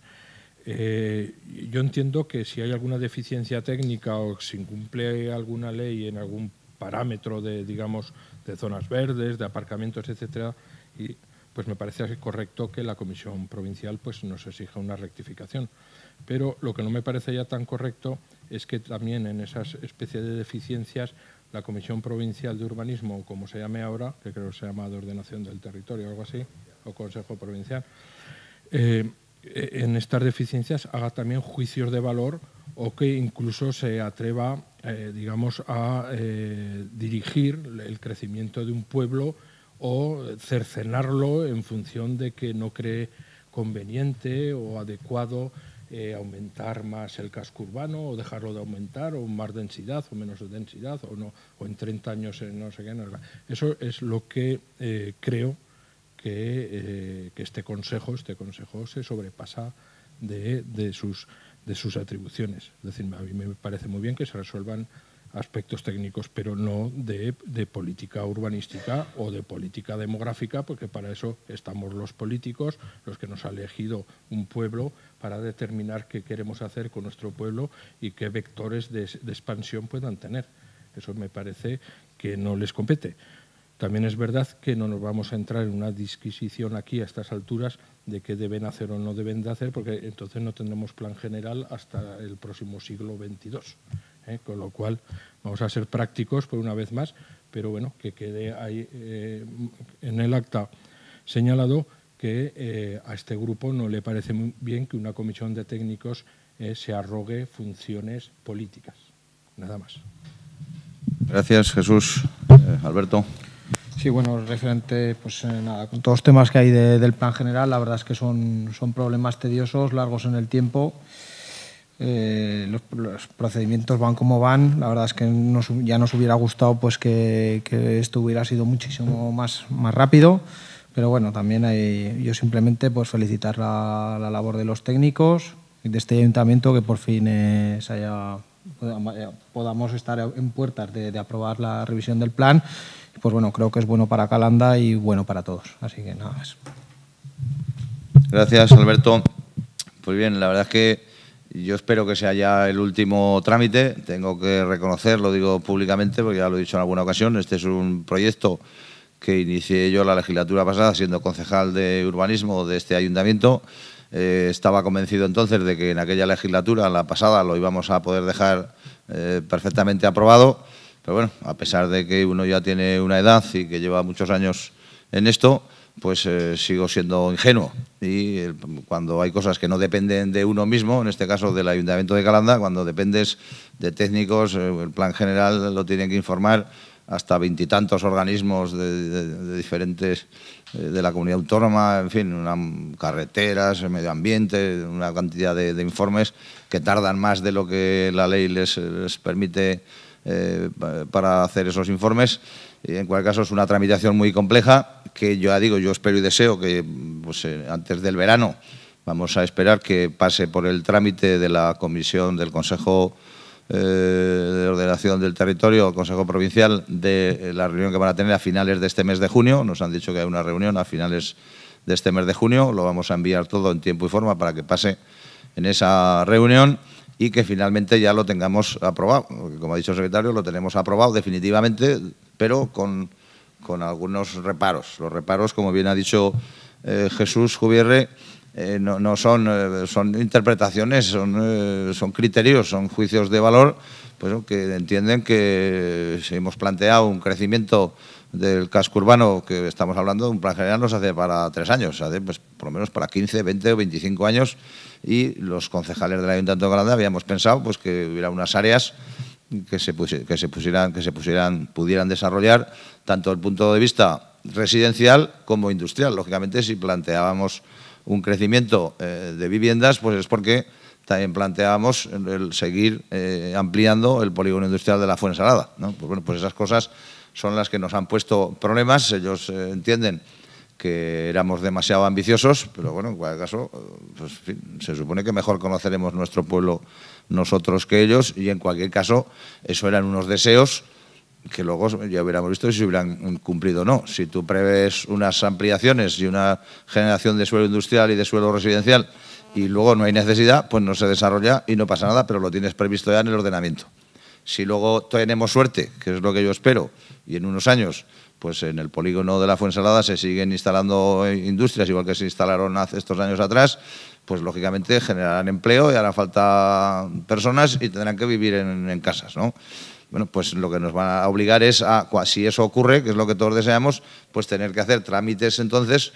Eh, yo entiendo que si hay alguna deficiencia técnica o si incumple alguna ley en algún parámetro de, digamos, de zonas verdes, de aparcamientos, etcétera, y pues me parece correcto que la Comisión Provincial pues, nos exija una rectificación. Pero lo que no me parece ya tan correcto es que también en esas especies de deficiencias la Comisión Provincial de Urbanismo, como se llame ahora, que creo que se llama de ordenación del territorio o algo así, o Consejo Provincial, eh, en estas deficiencias haga también juicios de valor o que incluso se atreva, eh, digamos, a eh, dirigir el crecimiento de un pueblo o cercenarlo en función de que no cree conveniente o adecuado eh, aumentar más el casco urbano o dejarlo de aumentar, o más densidad o menos densidad, o, no, o en 30 años eh, no sé qué. eso es lo que eh, creo que, este consejo, este consejo se sobrepasa de, sus, de sus atribuciones. Es decir, a mí me parece muy bien que se resuelvan aspectos técnicos, pero no de, de, política urbanística o de política demográfica, porque para eso estamos los políticos, los que nos ha elegido un pueblo para determinar qué queremos hacer con nuestro pueblo y qué vectores de, expansión puedan tener. Eso me parece que no les compete. También es verdad que no nos vamos a entrar en una disquisición aquí a estas alturas de qué deben hacer o no deben de hacer, porque entonces no tendremos plan general hasta el próximo siglo XXII. ¿eh? Con lo cual, vamos a ser prácticos por una vez más, pero bueno, que quede ahí eh, en el acta señalado que eh, a este grupo no le parece muy bien que una comisión de técnicos eh, se arrogue funciones políticas. Nada más. Gracias, Jesús. Eh, Alberto. Sí, bueno, referente, pues nada, con todos los temas que hay del plan general, la verdad es que son, son problemas tediosos, largos en el tiempo. los, procedimientos van como van. La verdad es que ya nos hubiera gustado pues que, que esto hubiera sido muchísimo más, más rápido. Pero bueno, también yo simplemente pues felicitar la, labor de los técnicos de este ayuntamiento que por fin eh, haya, eh, podamos estar en puertas de, de, aprobar la revisión del plan. Pues bueno, creo que es bueno para Calanda y bueno para todos. Así que nada más. Gracias, Alberto. Pues bien, la verdad es que yo espero que sea ya el último trámite. Tengo que reconocer, lo digo públicamente, porque ya lo he dicho en alguna ocasión, este es un proyecto que inicié yo la legislatura pasada siendo concejal de urbanismo de este ayuntamiento. Eh, estaba convencido entonces de que en aquella legislatura, la pasada, lo íbamos a poder dejar eh, perfectamente aprobado. Pero bueno, a pesar de que uno ya tiene una edad y que lleva muchos años en esto, pues eh, sigo siendo ingenuo. Y cuando hay cosas que no dependen de uno mismo, en este caso del Ayuntamiento de Calanda, cuando dependes de técnicos, el plan general lo tienen que informar hasta veintitantos organismos de, diferentes eh, de la comunidad autónoma, en fin, carreteras, medio ambiente, una cantidad de, informes que tardan más de lo que la ley les, permite eh, para hacer esos informes. Y en cualquier caso es una tramitación muy compleja que yo ya digo, yo espero y deseo que pues, eh, antes del verano vamos a esperar que pase por el trámite de la comisión del Consejo eh, de ordenación del territorio, Consejo Provincial, de eh, la reunión que van a tener a finales de este mes de junio. Nos han dicho que hay una reunión a finales de este mes de junio. Lo vamos a enviar todo en tiempo y forma para que pase en esa reunión y que finalmente ya lo tengamos aprobado. Como ha dicho el secretario, lo tenemos aprobado definitivamente, pero con, con algunos reparos. Los reparos, como bien ha dicho eh, Jesús Jubierre, eh, no, son, eh, interpretaciones, eh, son, criterios, son juicios de valor, pues que entienden que si hemos planteado un crecimiento del casco urbano que estamos hablando, de un plan general nos hace para tres años, pues por lo menos para 15, 20 o 25 años y los concejales del Ayuntamiento de Granada habíamos pensado pues que hubiera unas áreas que se, que se pusieran, que se pusieran, pudieran desarrollar tanto el punto de vista residencial como industrial. Lógicamente, si planteábamos un crecimiento eh, de viviendas, pues es porque también planteábamos el seguir eh, ampliando el polígono industrial de la Fuensalada. ¿no? Pues bueno, pues esas cosas son las que nos han puesto problemas. Ellos eh, entienden que éramos demasiado ambiciosos, pero bueno, en cualquier caso, pues, se supone que mejor conoceremos nuestro pueblo nosotros que ellos y en cualquier caso eso eran unos deseos que luego ya hubiéramos visto si hubieran cumplido o no. Si tú preves unas ampliaciones y una generación de suelo industrial y de suelo residencial y luego no hay necesidad, pues no se desarrolla y no pasa nada, pero lo tienes previsto ya en el ordenamiento. Si luego tenemos suerte, que es lo que yo espero, y en unos años, pues en el polígono de la Fuensalada se siguen instalando industrias, igual que se instalaron hace estos años atrás, pues lógicamente generarán empleo y harán falta personas y tendrán que vivir en, en casas, ¿no? bueno, pues lo que nos van a obligar es a, si eso ocurre, que es lo que todos deseamos, pues tener que hacer trámites entonces,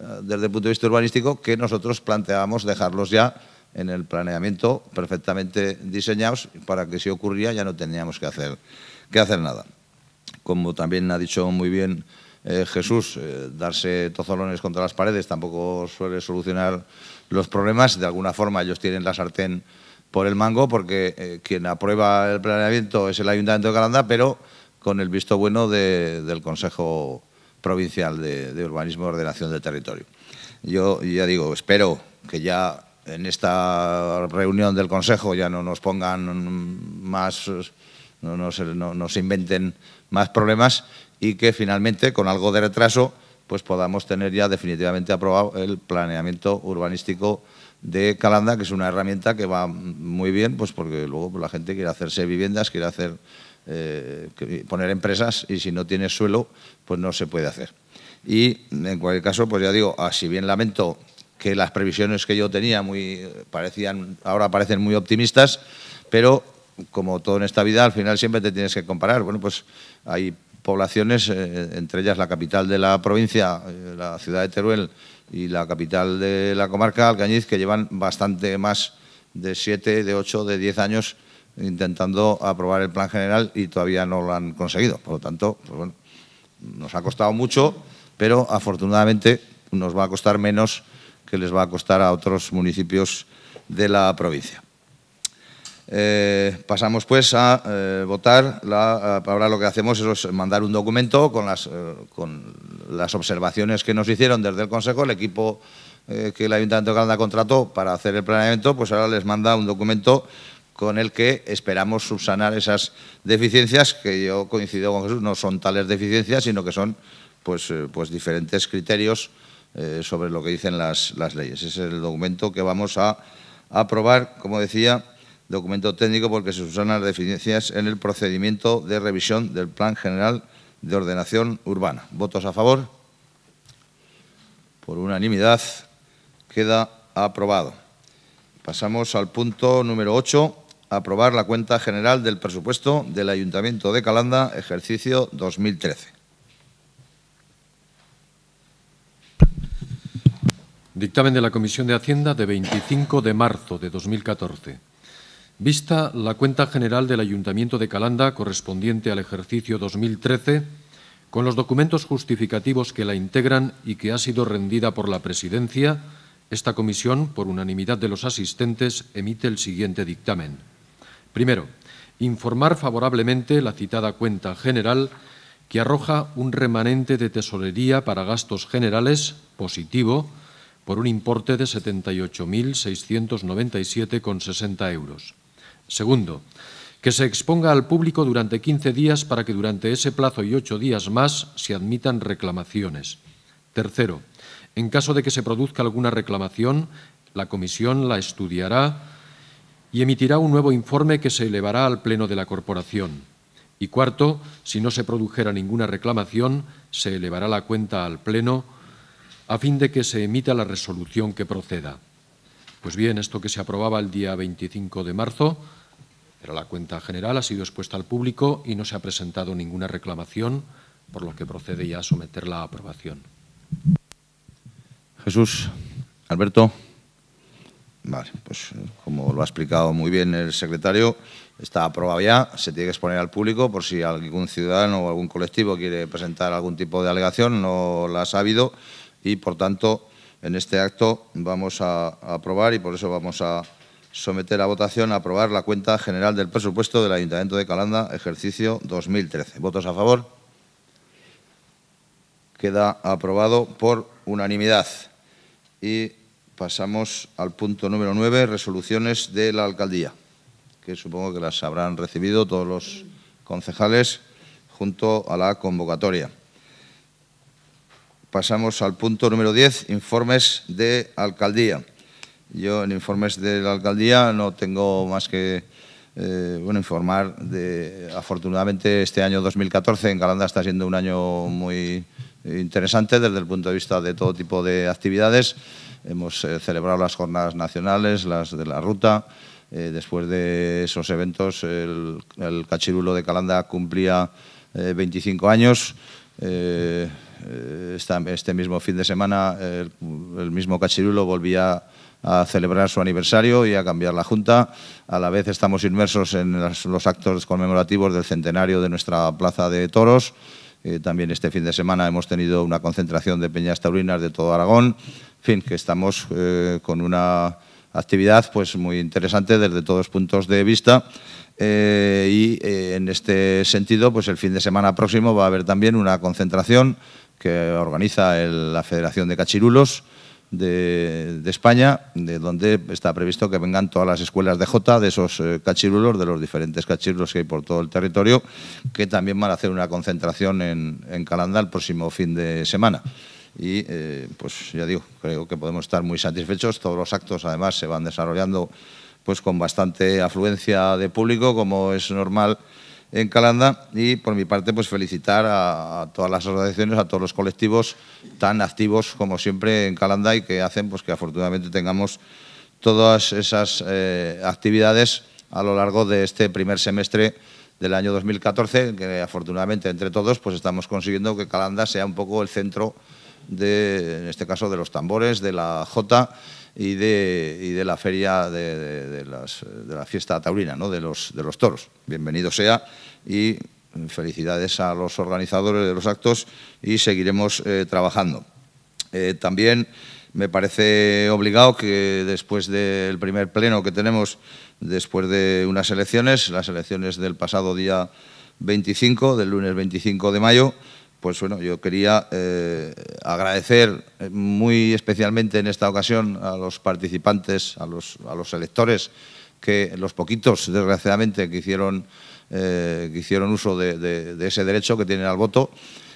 eh, desde el punto de vista urbanístico, que nosotros planteábamos dejarlos ya en el planeamiento perfectamente diseñados para que si ocurría ya no teníamos que hacer, que hacer nada. Como también ha dicho muy bien eh, Jesús, eh, darse tozolones contra las paredes tampoco suele solucionar los problemas. De alguna forma ellos tienen la sartén por el mango porque eh, quien aprueba el planeamiento es el Ayuntamiento de Calanda, pero con el visto bueno del Consejo Provincial de, Urbanismo y Ordenación del Territorio. Yo ya digo, espero que ya en esta reunión del Consejo ya no nos pongan más, no nos, no nos inventen más problemas y que finalmente, con algo de retraso, pues podamos tener ya definitivamente aprobado el planeamiento urbanístico de Calanda, que es una herramienta que va muy bien, pues porque luego pues, la gente quiere hacerse viviendas, quiere hacer eh, poner empresas y si no tiene suelo, pues no se puede hacer. Y en cualquier caso, pues ya digo, ah, si bien lamento que las previsiones que yo tenía muy parecían ahora parecen muy optimistas, pero como todo en esta vida, al final siempre te tienes que comparar. Bueno, pues hay poblaciones, eh, entre ellas la capital de la provincia, eh, la ciudad de Teruel, y la capital de la comarca, Alcañiz, que llevan bastante más de siete, de ocho, de diez años intentando aprobar el plan general y todavía no lo han conseguido. Por lo tanto, pues bueno, nos ha costado mucho, pero afortunadamente nos va a costar menos que les va a costar a otros municipios de la provincia. Eh, pasamos pues a eh, votar. Eh, ahora lo que hacemos es mandar un documento con las, observaciones que nos hicieron desde el Consejo, el equipo que el Ayuntamiento de Granada contrató para hacer el planeamiento, pues ahora les manda un documento con el que esperamos subsanar esas deficiencias, que yo coincido con Jesús, no son tales deficiencias, sino que son pues, pues diferentes criterios sobre lo que dicen las, las leyes. Ese es el documento que vamos a aprobar, como decía, documento técnico porque se usan las deficiencias en el procedimiento de revisión del Plan General de Ordenación Urbana. ¿Votos a favor? Por unanimidad queda aprobado. Pasamos al punto número 8, aprobar la cuenta general del presupuesto del Ayuntamiento de Calanda, ejercicio 2013. Dictamen de la Comisión de Hacienda de 25 de marzo de 2014. Vista la cuenta general del Ayuntamiento de Calanda correspondiente al ejercicio 2013, con los documentos justificativos que la integran y que ha sido rendida por la Presidencia, esta comisión, por unanimidad de los asistentes, emite el siguiente dictamen. Primero, informar favorablemente la citada cuenta general que arroja un remanente de tesorería para gastos generales positivo por un importe de 78.697,60 euros. Segundo, que se exponga al público durante 15 días para que durante ese plazo y ocho días más se admitan reclamaciones. Tercero, en caso de que se produzca alguna reclamación, la Comisión la estudiará y emitirá un nuevo informe que se elevará al Pleno de la Corporación. Y cuarto, si no se produjera ninguna reclamación, se elevará la cuenta al Pleno a fin de que se emita la resolución que proceda. Pues bien, esto que se aprobaba el día 25 de marzo pero la cuenta general ha sido expuesta al público y no se ha presentado ninguna reclamación, por lo que procede ya a someterla a aprobación. Jesús, Alberto. Vale, pues eh, como lo ha explicado muy bien el secretario, está aprobado ya, se tiene que exponer al público por si algún ciudadano o algún colectivo quiere presentar algún tipo de alegación, no la ha sabido y por tanto en este acto vamos a aprobar y por eso vamos a someter a votación a aprobar la cuenta general del presupuesto del Ayuntamiento de Calanda, ejercicio 2013. ¿Votos a favor? Queda aprobado por unanimidad. Y pasamos al punto número 9, resoluciones de la alcaldía, que supongo que las habrán recibido todos los concejales junto a la convocatoria. Pasamos al punto número 10, informes de alcaldía. Yo en informes de la alcaldía no tengo más que eh, bueno, informar de, afortunadamente, este año 2014 en Calanda está siendo un año muy interesante desde el punto de vista de todo tipo de actividades. Hemos eh, celebrado las jornadas nacionales, las de la ruta. Eh, después de esos eventos, el, cachirulo de Calanda cumplía 25 años. este mismo fin de semana, el, el mismo cachirulo volvía a celebrar su aniversario y a cambiar la Junta. A la vez estamos inmersos en los actos conmemorativos del centenario de nuestra Plaza de Toros. Eh, también este fin de semana hemos tenido una concentración de peñas taurinas de todo Aragón. En fin, que estamos eh, con una actividad pues, muy interesante desde todos puntos de vista. Eh, y en este sentido, pues el fin de semana próximo va a haber también una concentración que organiza la Federación de Cachirulos, de, España, de donde está previsto que vengan todas las escuelas de Jota, de esos eh, cachirulos, de los diferentes cachirulos que hay por todo el territorio, que también van a hacer una concentración en, Calanda el próximo fin de semana. Y eh, pues ya digo, creo que podemos estar muy satisfechos. Todos los actos además se van desarrollando pues con bastante afluencia de público, como es normal en Calanda y por mi parte pues felicitar a, todas las asociaciones, a todos los colectivos tan activos como siempre en Calanda y que hacen pues que afortunadamente tengamos todas esas eh, actividades a lo largo de este primer semestre del año 2014, que afortunadamente entre todos pues estamos consiguiendo que Calanda sea un poco el centro de, en este caso, de los tambores, de la jota y de, de la feria de, la fiesta taurina, ¿no? de, los, de los toros. Bienvenido sea y felicidades a los organizadores de los actos y seguiremos eh, trabajando. Eh, también me parece obligado que después del primer pleno que tenemos, después de unas elecciones, las elecciones del pasado día 25, del lunes 25 de mayo, pues bueno, yo quería eh, agradecer eh, muy especialmente en esta ocasión a los participantes, a los, a los electores, que los poquitos, desgraciadamente, que hicieron, eh, que hicieron uso de, ese derecho que tienen al voto,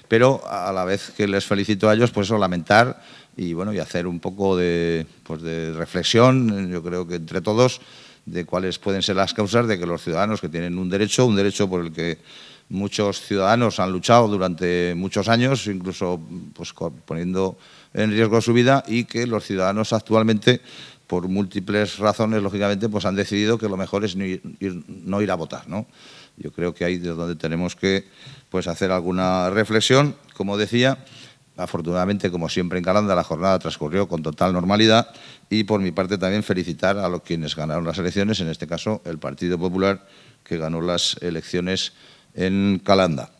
pero a la vez que les felicito a ellos, pues eso, lamentar y, bueno, y hacer un poco pues, de reflexión, yo creo que entre todos, de cuáles pueden ser las causas de que los ciudadanos que tienen un derecho, un derecho por el que muchos ciudadanos han luchado durante muchos años, incluso pues, poniendo en riesgo su vida y que los ciudadanos actualmente, por múltiples razones, lógicamente, pues han decidido que lo mejor es no ir, a votar. ¿no? Yo creo que ahí es donde tenemos que pues, hacer alguna reflexión. Como decía, afortunadamente, como siempre en Calanda, la jornada transcurrió con total normalidad y por mi parte también felicitar a los quienes ganaron las elecciones, en este caso el Partido Popular, que ganó las elecciones en Calanda.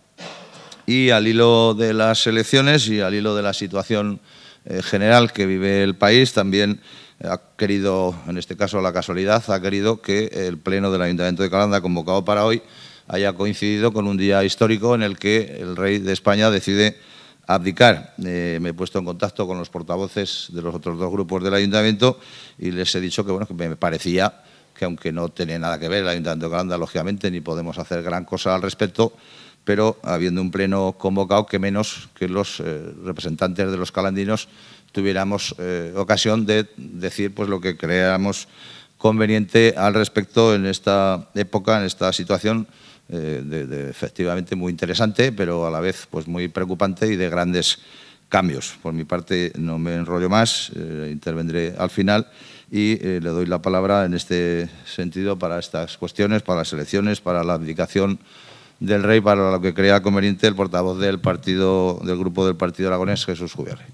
Y al hilo de las elecciones y al hilo de la situación eh, general que vive el país, también eh, ha querido, en este caso la casualidad, ha querido que el Pleno del Ayuntamiento de Calanda, convocado para hoy, haya coincidido con un día histórico en el que el rey de España decide abdicar. Eh, me he puesto en contacto con los portavoces de los otros dos grupos del Ayuntamiento y les he dicho que, bueno, que me parecía que aunque no tiene nada que ver el Ayuntamiento de Calanda, lógicamente, ni podemos hacer gran cosa al respecto, pero habiendo un pleno convocado, que menos que los eh, representantes de los calandinos tuviéramos eh, ocasión de decir pues, lo que creamos conveniente al respecto en esta época, en esta situación eh, efectivamente muy interesante, pero a la vez pues, muy preocupante y de grandes cambios. Por mi parte no me enrollo más, intervendré al final y eh, le doy la palabra en este sentido para estas cuestiones, para las elecciones, para la abdicación del rey, para lo que crea conveniente el portavoz del partido del grupo del Partido Aragonés, Jesús Juvierre.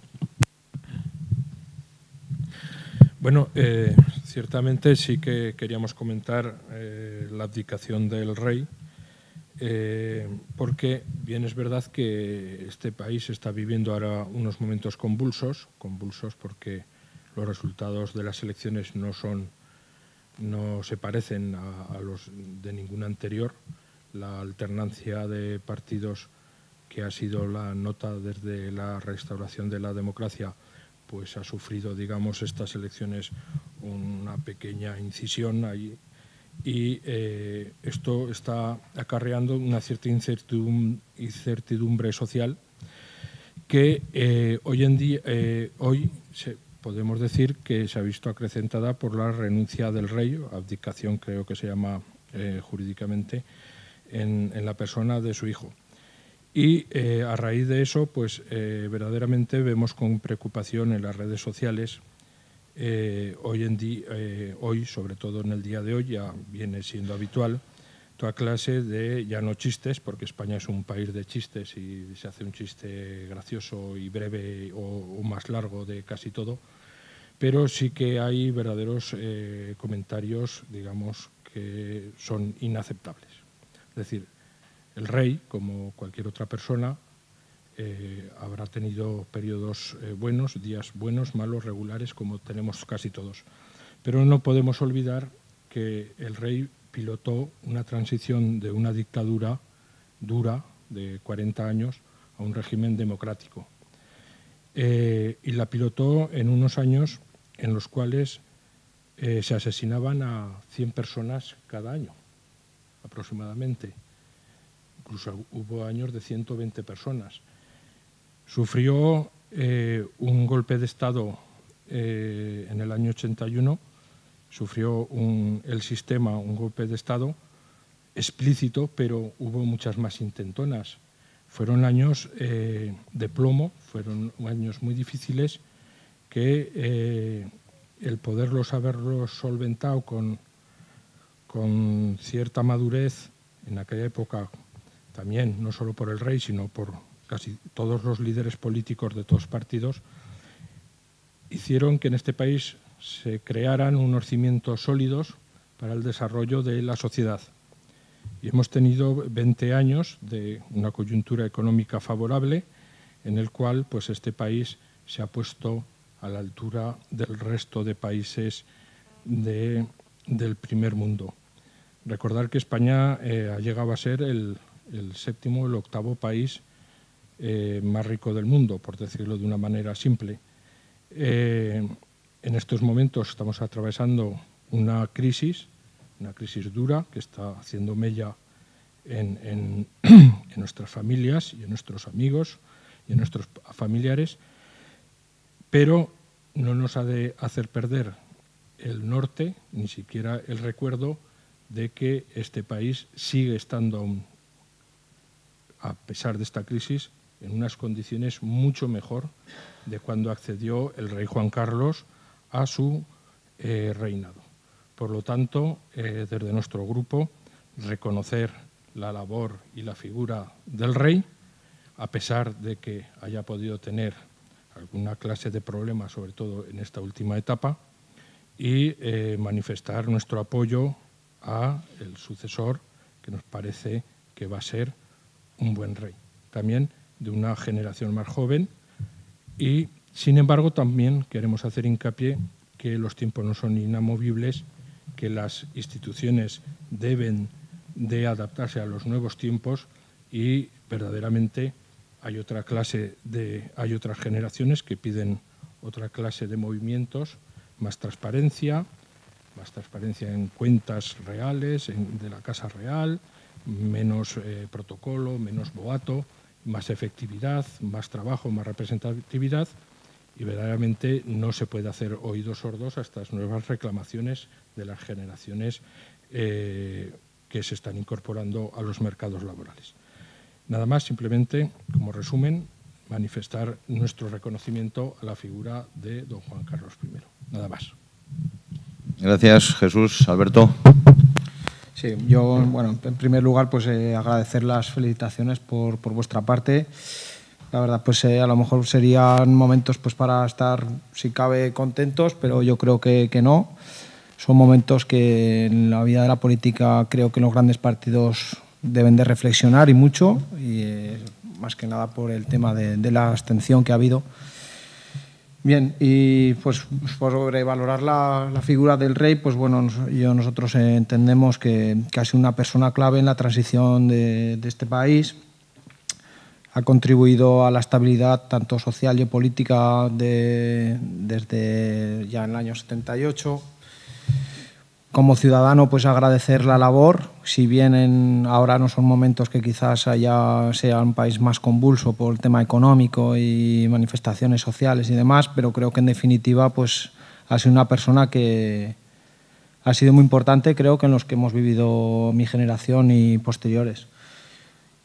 Bueno, eh, ciertamente sí que queríamos comentar eh, la abdicación del rey, porque bien es verdad que este país está viviendo ahora unos momentos convulsos, convulsos porque los resultados de las elecciones no son no se parecen a, los de ninguna anterior. La alternancia de partidos que ha sido la nota desde la restauración de la democracia, pues ha sufrido, digamos, estas elecciones una pequeña incisión ahí. Y eh, esto está acarreando una cierta incertidumbre, social que eh, hoy en día eh, hoy se, podemos decir que se ha visto acrecentada por la renuncia del rey, abdicación creo que se llama eh, jurídicamente, en, la persona de su hijo. Y eh, a raíz de eso, pues eh, verdaderamente vemos con preocupación en las redes sociales, hoy, en día, hoy, sobre todo en el día de hoy, ya viene siendo habitual, toda clase de, ya no chistes, porque España es un país de chistes y se hace un chiste gracioso y breve o más largo de casi todo, pero sí que hay verdaderos eh, comentarios, digamos, que son inaceptables. Es decir, el rey, como cualquier otra persona, eh, habrá tenido periodos eh, buenos, días buenos, malos, regulares, como tenemos casi todos. Pero no podemos olvidar que el rey pilotó una transición de una dictadura dura de 40 años a un régimen democrático. y la pilotó en unos años en los cuales eh, se asesinaban a 100 personas cada año, aproximadamente. Incluso hubo años de 120 personas. Sufrió eh, un golpe de Estado eh, en el año 81, sufrió el sistema un golpe de Estado explícito, pero hubo muchas más intentonas. Fueron años de plomo, fueron años muy difíciles que eh, el poderlos haberlos solventado con, con cierta madurez en aquella época, también no solo por el rey, sino por casi todos los líderes políticos de todos partidos, hicieron que en este país se crearan unos cimientos sólidos para el desarrollo de la sociedad. Y hemos tenido 20 años de una coyuntura económica favorable en el cual pues, este país se ha puesto a la altura del resto de países del primer mundo. Recordar que España eh, ha llegado a ser el, séptimo, el octavo país eh, más rico del mundo, por decirlo de una manera simple. Eh, en estos momentos estamos atravesando una crisis, una crisis dura que está haciendo mella en, en nuestras familias y en nuestros amigos y en nuestros familiares pero no nos ha de hacer perder el norte, ni siquiera el recuerdo de que este país sigue estando a pesar de esta crisis, en unas condiciones mucho mejor de cuando accedió el rey Juan Carlos a su eh, reinado. Por lo tanto, eh, desde nuestro grupo, reconocer la labor y la figura del rey, a pesar de que haya podido tener alguna clase de problema, sobre todo en esta última etapa, y eh, manifestar nuestro apoyo a el sucesor que nos parece que va a ser un buen rey, también de una generación más joven y sin embargo también queremos hacer hincapié que los tiempos no son inamovibles, que las instituciones deben de adaptarse a los nuevos tiempos y verdaderamente hay otra clase de, hay otras generaciones que piden otra clase de movimientos, más transparencia, más transparencia en cuentas reales, de la Casa Real, menos eh, protocolo, menos boato, más efectividad, más trabajo, más representatividad y verdaderamente no se puede hacer oídos sordos a estas nuevas reclamaciones de las generaciones eh, que se están incorporando a los mercados laborales. Nada más, simplemente, como resumen, manifestar nuestro reconocimiento a la figura de don Juan Carlos I. Nada más. Gracias, Jesús. Alberto. Sí, yo, bueno, en primer lugar, pues eh, agradecer las felicitaciones por, vuestra parte. La verdad, pues eh, a lo mejor serían momentos pues para estar, si cabe, contentos, pero yo creo que, que no. Son momentos que en la vida de la política creo que los grandes partidos deben de reflexionar y mucho, y, eh, más que nada por el tema de, la abstención que ha habido. Bien, y pues sobre valorar la, figura del rey, pues bueno, yo, nosotros entendemos que, ha sido una persona clave en la transición de, este país, ha contribuido a la estabilidad tanto social y política desde ya en el año 78, como ciudadano, pues agradecer la labor, si bien ahora no son momentos que quizás sea un país más convulso por el tema económico y manifestaciones sociales y demás, pero creo que en definitiva pues ha sido una persona que ha sido muy importante, creo que en los que hemos vivido mi generación y posteriores.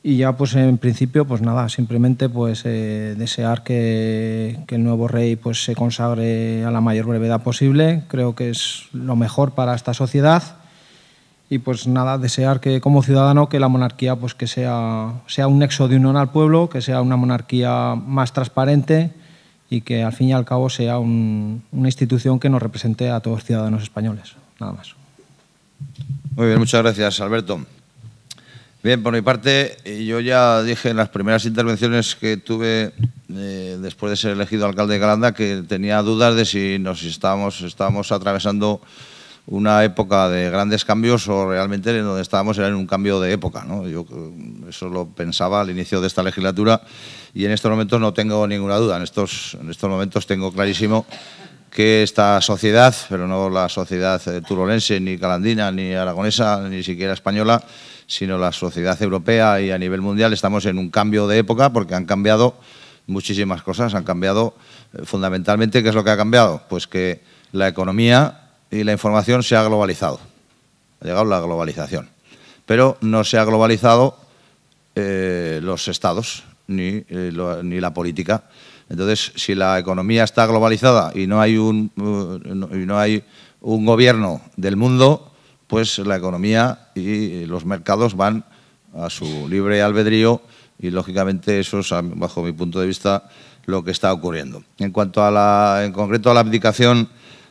Y ya, pues en principio, pues nada, simplemente pues eh, desear que, que, el nuevo rey pues se consagre a la mayor brevedad posible. Creo que es lo mejor para esta sociedad. Y pues nada, desear que como ciudadano que la monarquía pues que sea, sea un nexo de unión al pueblo, que sea una monarquía más transparente y que al fin y al cabo sea una institución que nos represente a todos los ciudadanos españoles. Nada más. Muy bien, muchas gracias, Alberto. Bien, por mi parte, eh, yo ya dije en las primeras intervenciones que tuve eh, después de ser elegido alcalde de Galanda que tenía dudas de si nos estábamos, estábamos atravesando una época de grandes cambios o realmente en donde estábamos era en un cambio de época. Yo eh, eso lo pensaba al inicio de esta legislatura y en estos momentos no tengo ninguna duda. En estos, en estos momentos tengo clarísimo que esta sociedad, pero no la sociedad turolense, ni calandina, ni aragonesa, ni siquiera española, sino la sociedad europea y a nivel mundial estamos en un cambio de época porque han cambiado muchísimas cosas. Han cambiado eh, fundamentalmente, ¿qué es lo que ha cambiado? Pues que la economía y la información se ha globalizado. Ha llegado la globalización. Pero no se ha globalizado eh, los estados eh, ni, la política. Entonces, si la economía está globalizada y no hay un, y no hay un gobierno del mundo, pues la economía y los mercados van a su libre albedrío y lógicamente eso es, bajo mi punto de vista, lo que está ocurriendo. En cuanto a la, en concreto a la abdicación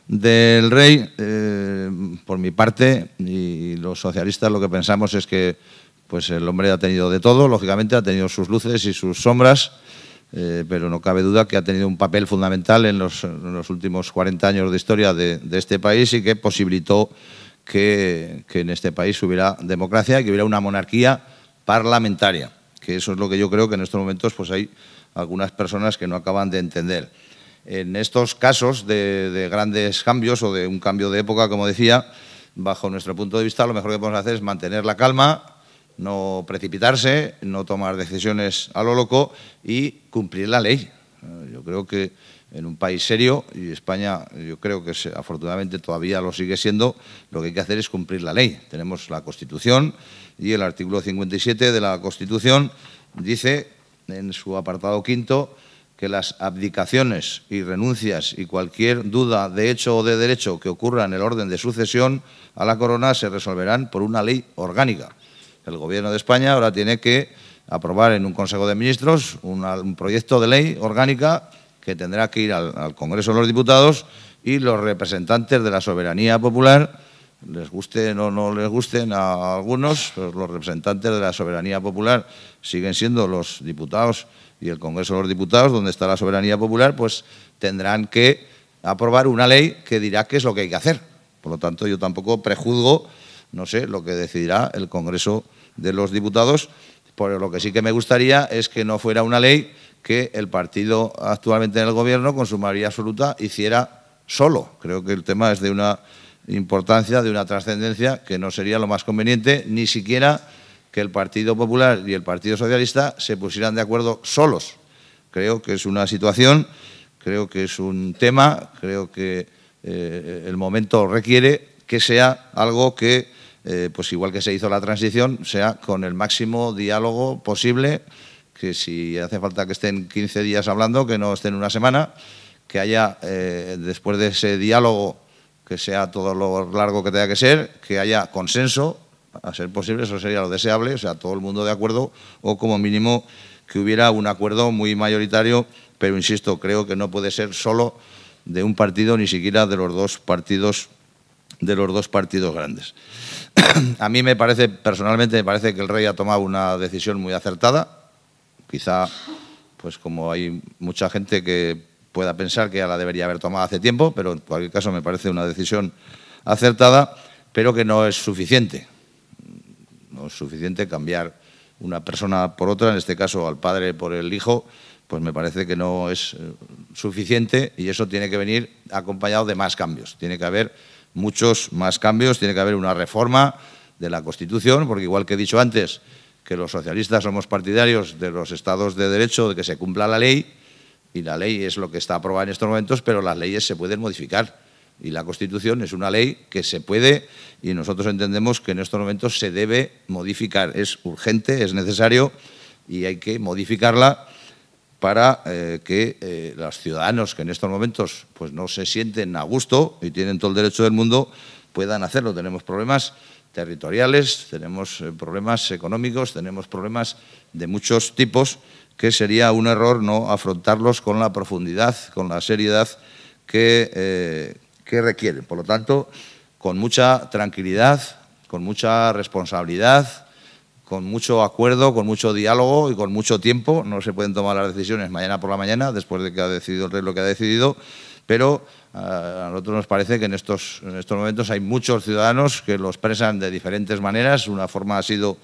del rey, eh, por mi parte y los socialistas lo que pensamos es que pues el hombre ha tenido de todo, lógicamente ha tenido sus luces y sus sombras, eh, pero no cabe duda que ha tenido un papel fundamental en los, últimos 40 años de historia de este país y que posibilitó que, en este país hubiera democracia, y que hubiera una monarquía parlamentaria, que eso es lo que yo creo que en estos momentos pues hay algunas personas que no acaban de entender. En estos casos de, de, grandes cambios o de un cambio de época, como decía, bajo nuestro punto de vista, lo mejor que podemos hacer es mantener la calma, no precipitarse, no tomar decisiones a lo loco y cumplir la ley. Yo creo que en un país serio, y España yo creo que afortunadamente todavía lo sigue siendo, lo que hay que hacer es cumplir la ley. Tenemos la Constitución y el artículo 57 de la Constitución dice en su apartado quinto que las abdicaciones y renuncias y cualquier duda de hecho o de derecho que ocurra en el orden de sucesión a la corona se resolverán por una ley orgánica. El Gobierno de España ahora tiene que aprobar en un Consejo de Ministros un proyecto de ley orgánica que tendrá que ir al, Congreso de los Diputados y los representantes de la soberanía popular, les gusten o no les gusten a algunos, pues los representantes de la soberanía popular siguen siendo los diputados y el Congreso de los Diputados, donde está la soberanía popular, pues tendrán que aprobar una ley que dirá qué es lo que hay que hacer. Por lo tanto, yo tampoco prejuzgo, no sé, lo que decidirá el Congreso de los Diputados, pero lo que sí que me gustaría es que no fuera una ley que el partido actualmente en el gobierno, con su mayoría absoluta, hiciera solo. Creo que el tema es de una importancia, de una trascendencia que no sería lo más conveniente, ni siquiera que el Partido Popular y el Partido Socialista se pusieran de acuerdo solos. Creo que es una situación, creo que es un tema, creo que eh, el momento requiere que sea algo que, eh, pues igual que se hizo la transición, sea con el máximo diálogo posible que si hace falta que estén 15 días hablando, que no estén una semana, que haya, eh, después de ese diálogo, que sea todo lo largo que tenga que ser, que haya consenso, a ser posible, eso sería lo deseable, o sea, todo el mundo de acuerdo, o como mínimo que hubiera un acuerdo muy mayoritario, pero insisto, creo que no puede ser solo de un partido, ni siquiera de los dos partidos de los dos partidos grandes. a mí me parece, personalmente, me parece que el rey ha tomado una decisión muy acertada, Quizá, pues como hay mucha gente que pueda pensar que ya la debería haber tomado hace tiempo, pero en cualquier caso me parece una decisión acertada, pero que no es suficiente. No es suficiente cambiar una persona por otra, en este caso al padre por el hijo, pues me parece que no es eh, suficiente y eso tiene que venir acompañado de más cambios. Tiene que haber muchos más cambios, tiene que haber una reforma de la Constitución, porque igual que he dicho antes, que los socialistas somos partidarios de los estados de derecho, de que se cumpla la ley, y la ley es lo que está aprobada en estos momentos, pero las leyes se pueden modificar. Y la Constitución es una ley que se puede, y nosotros entendemos que en estos momentos se debe modificar. Es urgente, es necesario, y hay que modificarla para eh, que eh, los ciudadanos que en estos momentos pues, no se sienten a gusto y tienen todo el derecho del mundo puedan hacerlo. Tenemos problemas territoriales, tenemos eh, problemas económicos, tenemos problemas de muchos tipos, que sería un error no afrontarlos con la profundidad, con la seriedad eh, que, requieren. Por lo tanto, con mucha tranquilidad, con mucha responsabilidad, con mucho acuerdo, con mucho diálogo y con mucho tiempo. No se pueden tomar las decisiones mañana por la mañana, después de que ha decidido el rey lo que ha decidido, pero a nosotros nos parece que en estos, estos momentos hay muchos ciudadanos que lo expresan de diferentes maneras. Una forma ha sido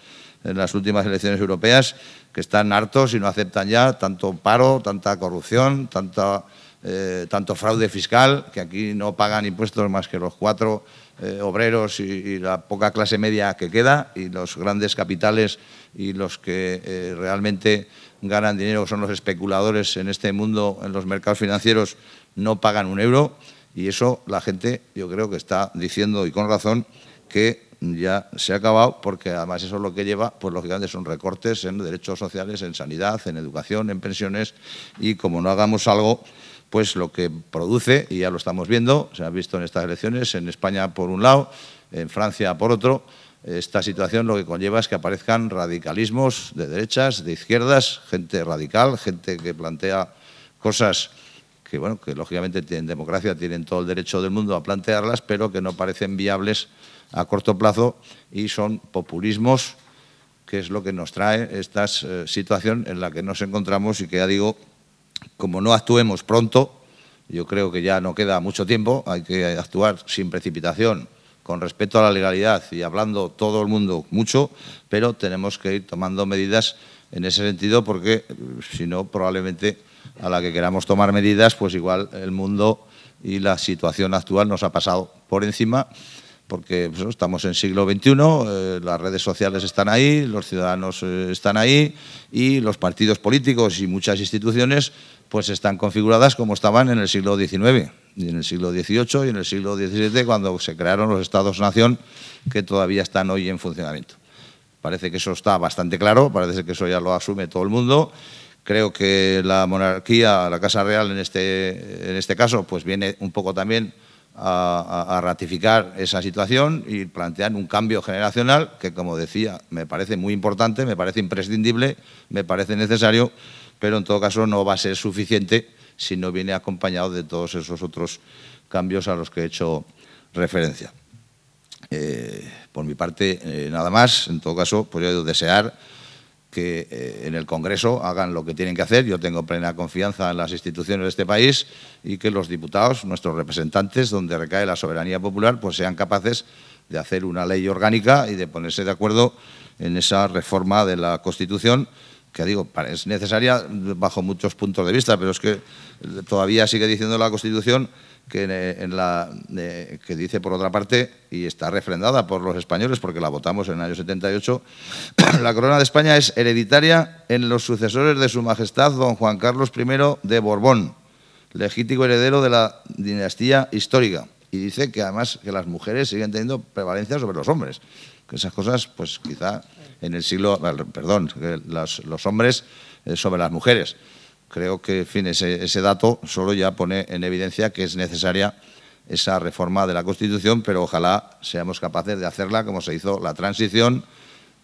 en las últimas elecciones europeas que están hartos y no aceptan ya tanto paro, tanta corrupción, tanta, eh, tanto fraude fiscal, que aquí no pagan impuestos más que los cuatro eh, obreros y, la poca clase media que queda y los grandes capitales y los que eh, realmente ganan dinero son los especuladores en este mundo, en los mercados financieros, no pagan un euro y eso la gente yo creo que está diciendo y con razón que ya se ha acabado porque además eso es lo que lleva, pues lógicamente son recortes en derechos sociales, en sanidad, en educación, en pensiones y como no hagamos algo, pues lo que produce, y ya lo estamos viendo, se ha visto en estas elecciones, en España por un lado, en Francia por otro, esta situación lo que conlleva es que aparezcan radicalismos de derechas, de izquierdas, gente radical, gente que plantea cosas que, bueno, que lógicamente tienen democracia tienen todo el derecho del mundo a plantearlas, pero que no parecen viables a corto plazo y son populismos, que es lo que nos trae esta eh, situación en la que nos encontramos y que ya digo, como no actuemos pronto, yo creo que ya no queda mucho tiempo, hay que actuar sin precipitación, con respeto a la legalidad y hablando todo el mundo mucho, pero tenemos que ir tomando medidas en ese sentido porque eh, si no probablemente a la que queramos tomar medidas, pues igual el mundo y la situación actual nos ha pasado por encima, porque pues, estamos en siglo XXI, eh, las redes sociales están ahí, los ciudadanos eh, están ahí y los partidos políticos y muchas instituciones pues están configuradas como estaban en el siglo XIX y en el siglo XVIII y en el siglo XVII cuando se crearon los estados-nación que todavía están hoy en funcionamiento. Parece que eso está bastante claro, parece que eso ya lo asume todo el mundo Creo que la monarquía, la Casa Real en este, este caso, pues viene un poco también a, ratificar esa situación y plantear un cambio generacional que, como decía, me parece muy importante, me parece imprescindible, me parece necesario, pero en todo caso no va a ser suficiente si no viene acompañado de todos esos otros cambios a los que he hecho referencia. Eh, por mi parte, eh, nada más. En todo caso, podría pues desear que eh, en el Congreso hagan lo que tienen que hacer. Yo tengo plena confianza en las instituciones de este país y que los diputados, nuestros representantes, donde recae la soberanía popular, pues sean capaces de hacer una ley orgánica y de ponerse de acuerdo en esa reforma de la Constitución que digo, es necesaria bajo muchos puntos de vista, pero es que todavía sigue diciendo la Constitución que, en la, eh, que dice por otra parte, y está refrendada por los españoles porque la votamos en el año 78, la corona de España es hereditaria en los sucesores de su majestad don Juan Carlos I de Borbón, legítimo heredero de la dinastía histórica. Y dice que además que las mujeres siguen teniendo prevalencia sobre los hombres. Que esas cosas, pues quizá en el siglo, perdón, los, los hombres eh, sobre las mujeres. Creo que, en ese, dato solo ya pone en evidencia que es necesaria esa reforma de la Constitución, pero ojalá seamos capaces de hacerla como se hizo la transición,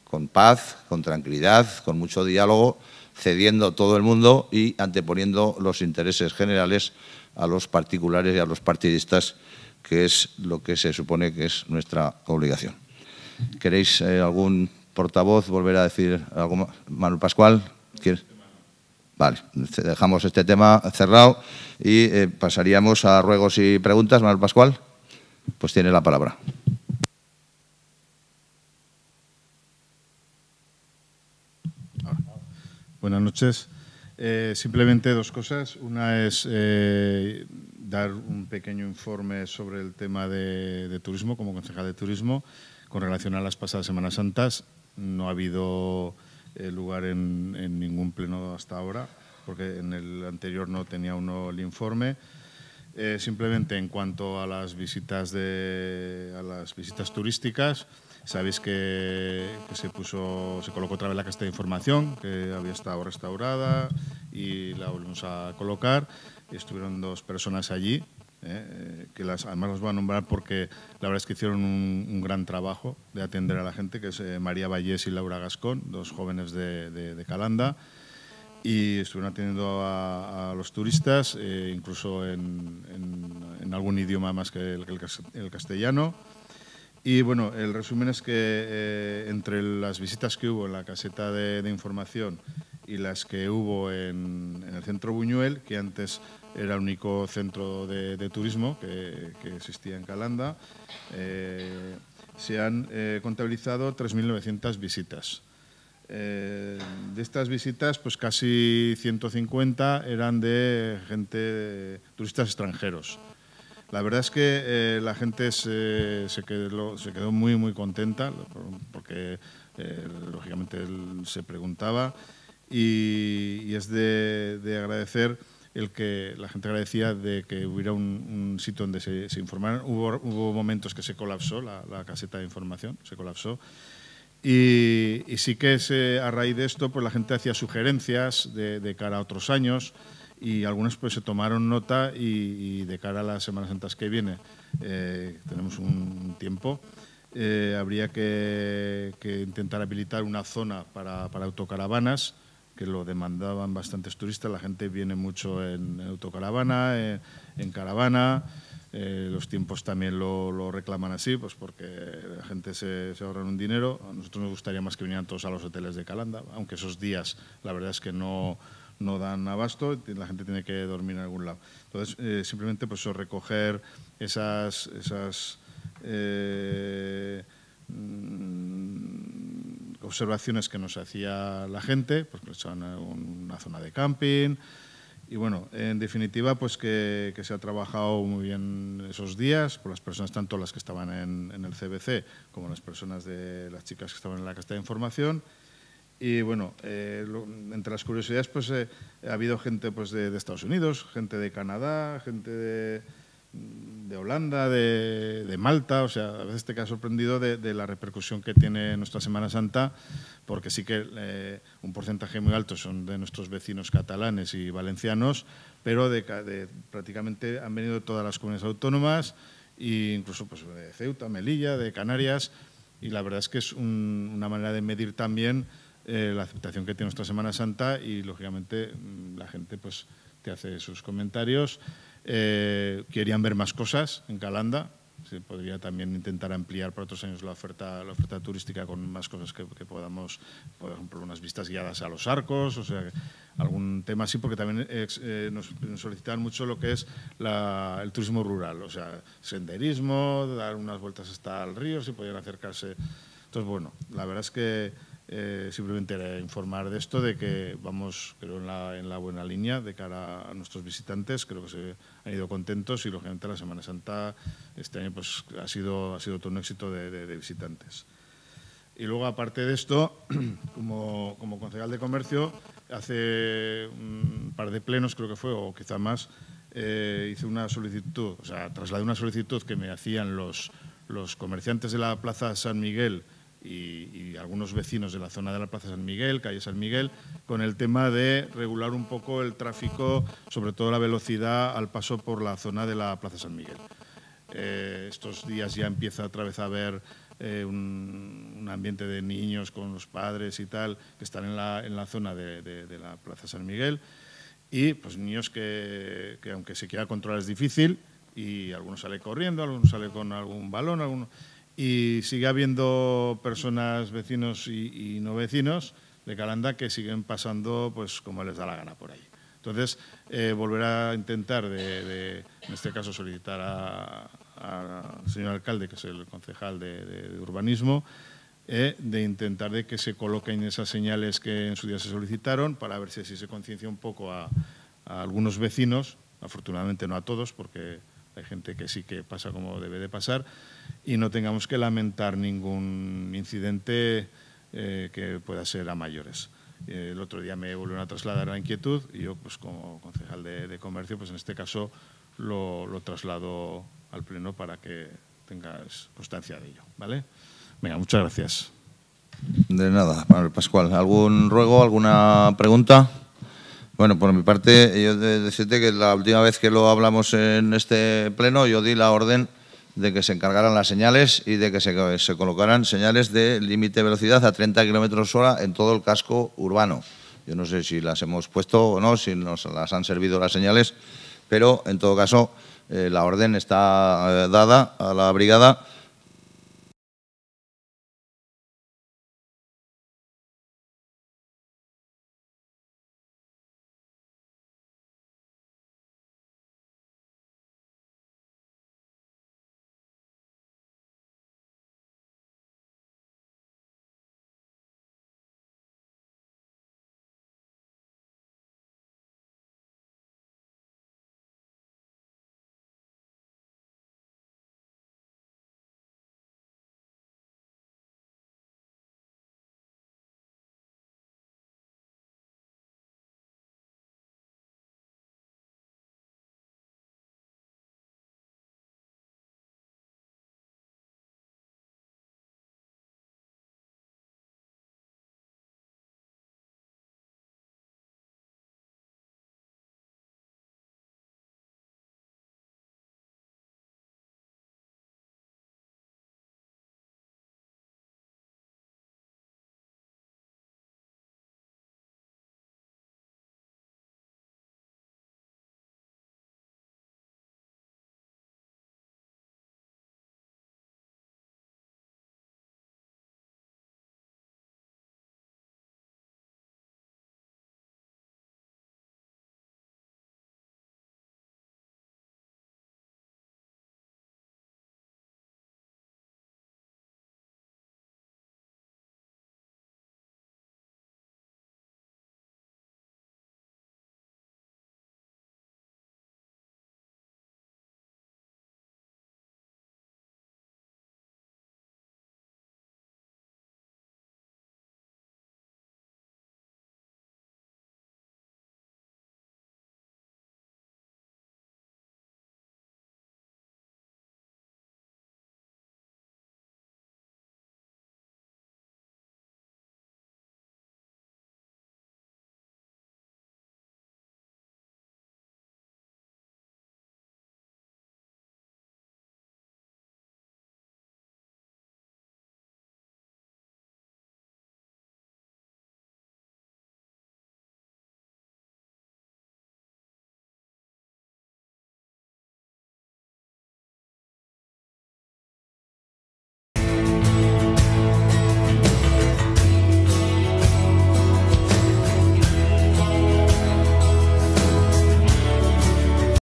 con paz, con tranquilidad, con mucho diálogo, cediendo todo el mundo y anteponiendo los intereses generales a los particulares y a los partidistas, que es lo que se supone que es nuestra obligación. ¿Queréis eh, algún portavoz volver a decir algo Manuel Pascual, Vale, dejamos este tema cerrado y eh, pasaríamos a ruegos y preguntas. Manuel Pascual, pues tiene la palabra. Buenas noches. Eh, simplemente dos cosas. Una es eh, dar un pequeño informe sobre el tema de, de turismo como concejal de turismo con relación a las pasadas Semanas Santas. No ha habido eh, lugar en, ningún pleno hasta ahora, porque en el anterior no tenía uno el informe. Eh, simplemente en cuanto a las visitas de, a las visitas turísticas, sabéis que, se puso, se colocó otra vez la casta de información que había estado restaurada y la volvimos a colocar. Estuvieron dos personas allí eh, eh, que las, además los voy a nombrar porque la verdad es que hicieron un, gran trabajo de atender a la gente, que es eh, María Vallés y Laura Gascón, dos jóvenes de, Calanda, y estuvieron atendiendo a, los turistas, incluso en, algún idioma más que el, castellano. Y bueno, el resumen es que entre las visitas que hubo en la caseta de, información y las que hubo en, en el centro Buñuel, que antes era el único centro de, turismo que, existía en Calanda. Eh, se han eh, contabilizado 3.900 visitas. Eh, de estas visitas, pues casi 150 eran de gente, turistas extranjeros. La verdad es que la gente se, quedó, muy, muy contenta, porque lógicamente él se preguntaba, y, es de agradecer el que la gente agradecía de que hubiera un, sitio donde se, informaron. informaran. Hubo, momentos que se colapsó la, caseta de información, se colapsó. Y, sí que eh, a raíz de esto pues la gente hacía sugerencias de, cara a otros años y algunos pues se tomaron nota y, de cara a las Semanas Santas que viene, eh, tenemos un tiempo, eh, habría que, que, intentar habilitar una zona para, para autocaravanas que lo demandaban bastantes turistas. La gente viene mucho en autocaravana, eh, en, caravana. Eh, los tiempos también lo, reclaman así, pues porque la gente se, se, ahorra un dinero. A nosotros nos gustaría más que vinieran todos a los hoteles de Calanda, aunque esos días la verdad es que no, no dan abasto, la gente tiene que dormir en algún lado. Entonces, eh, simplemente pues recoger esas... esas mm, observaciones que nos hacía la gente, porque son eh, una zona de camping. Y bueno, en definitiva, pues que, se ha trabajado muy bien esos días por las personas, tanto las que estaban en, el CBC como las personas de las chicas que estaban en la Casa de información. Y bueno, eh, entre las curiosidades, pues eh, ha habido gente pues, de Estados Unidos, gente de Canadá, gente de, de Holanda, de, Malta, o sea, a veces te quedas sorprendido de, la repercusión que tiene nuestra Semana Santa, porque sí que eh, un porcentaje muy alto son de nuestros vecinos catalanes y valencianos, pero prácticamente han venido todas las comunidades autónomas, e incluso pues, de Ceuta, Melilla, de Canarias, y la verdad es que es una manera de medir también eh, la aceptación que tiene nuestra Semana Santa y, lógicamente, la gente pues, te hace sus comentarios. Eh, querían ver más cosas en Calanda. Se podría también intentar ampliar para otros años la oferta, la oferta turística con más cosas que, podamos, por ejemplo, unas vistas guiadas a los arcos, o sea, algún tema así, porque también eh, eh, nos, solicitan mucho lo que es el turismo rural, o sea, senderismo, dar unas vueltas hasta el río, si podían acercarse. Entonces, bueno, la verdad es que eh, simplemente era informar de esto, de que vamos, creo, en la, buena línea de cara a nuestros visitantes. Creo que se han ido contentos y, lógicamente, la Semana Santa este año pues, ha, sido, ha sido todo un éxito de, visitantes. Y luego, aparte de esto, como, concejal de comercio, hace un par de plenos, creo que fue, o quizá más, eh, hice una solicitud, o sea, trasladé una solicitud que me hacían los, los comerciantes de la Plaza San Miguel y, algunos vecinos de la zona de la Plaza San Miguel, calle San Miguel, con el tema de regular un poco el tráfico, sobre todo la velocidad al paso por la zona de la Plaza San Miguel. Eh, estos días ya empieza otra vez a haber eh, un, ambiente de niños con los padres y tal, que están en la, zona de, la Plaza San Miguel, y pues niños que, aunque se quiera controlar es difícil, y algunos sale corriendo, algunos sale con algún balón, algunos... Y sigue habiendo personas, vecinos y, no vecinos de Calanda que siguen pasando pues como les da la gana por ahí. Entonces, eh, volverá a intentar, de, en este caso, solicitar al señor alcalde, que es el concejal de, urbanismo, eh, de intentar de que se coloquen esas señales que en su día se solicitaron para ver si así se conciencia un poco a, algunos vecinos, afortunadamente no a todos, porque hay gente que sí que pasa como debe de pasar, y no tengamos que lamentar ningún incidente eh, que pueda ser a mayores. Eh, el otro día me volvieron a trasladar la inquietud y yo, pues como concejal de, comercio, pues en este caso lo, lo, traslado al pleno para que tengas constancia de ello, ¿vale? Venga, muchas gracias. De nada, Manuel Pascual. ¿Algún ruego, alguna pregunta? Bueno, por mi parte, yo de decirte que la última vez que lo hablamos en este pleno, yo di la orden de que se encargaran las señales y de que se, colocaran señales de límite de velocidad a 30 kilómetros hora en todo el casco urbano. Yo no sé si las hemos puesto o no, si nos las han servido las señales, pero en todo caso eh, la orden está eh, dada a la brigada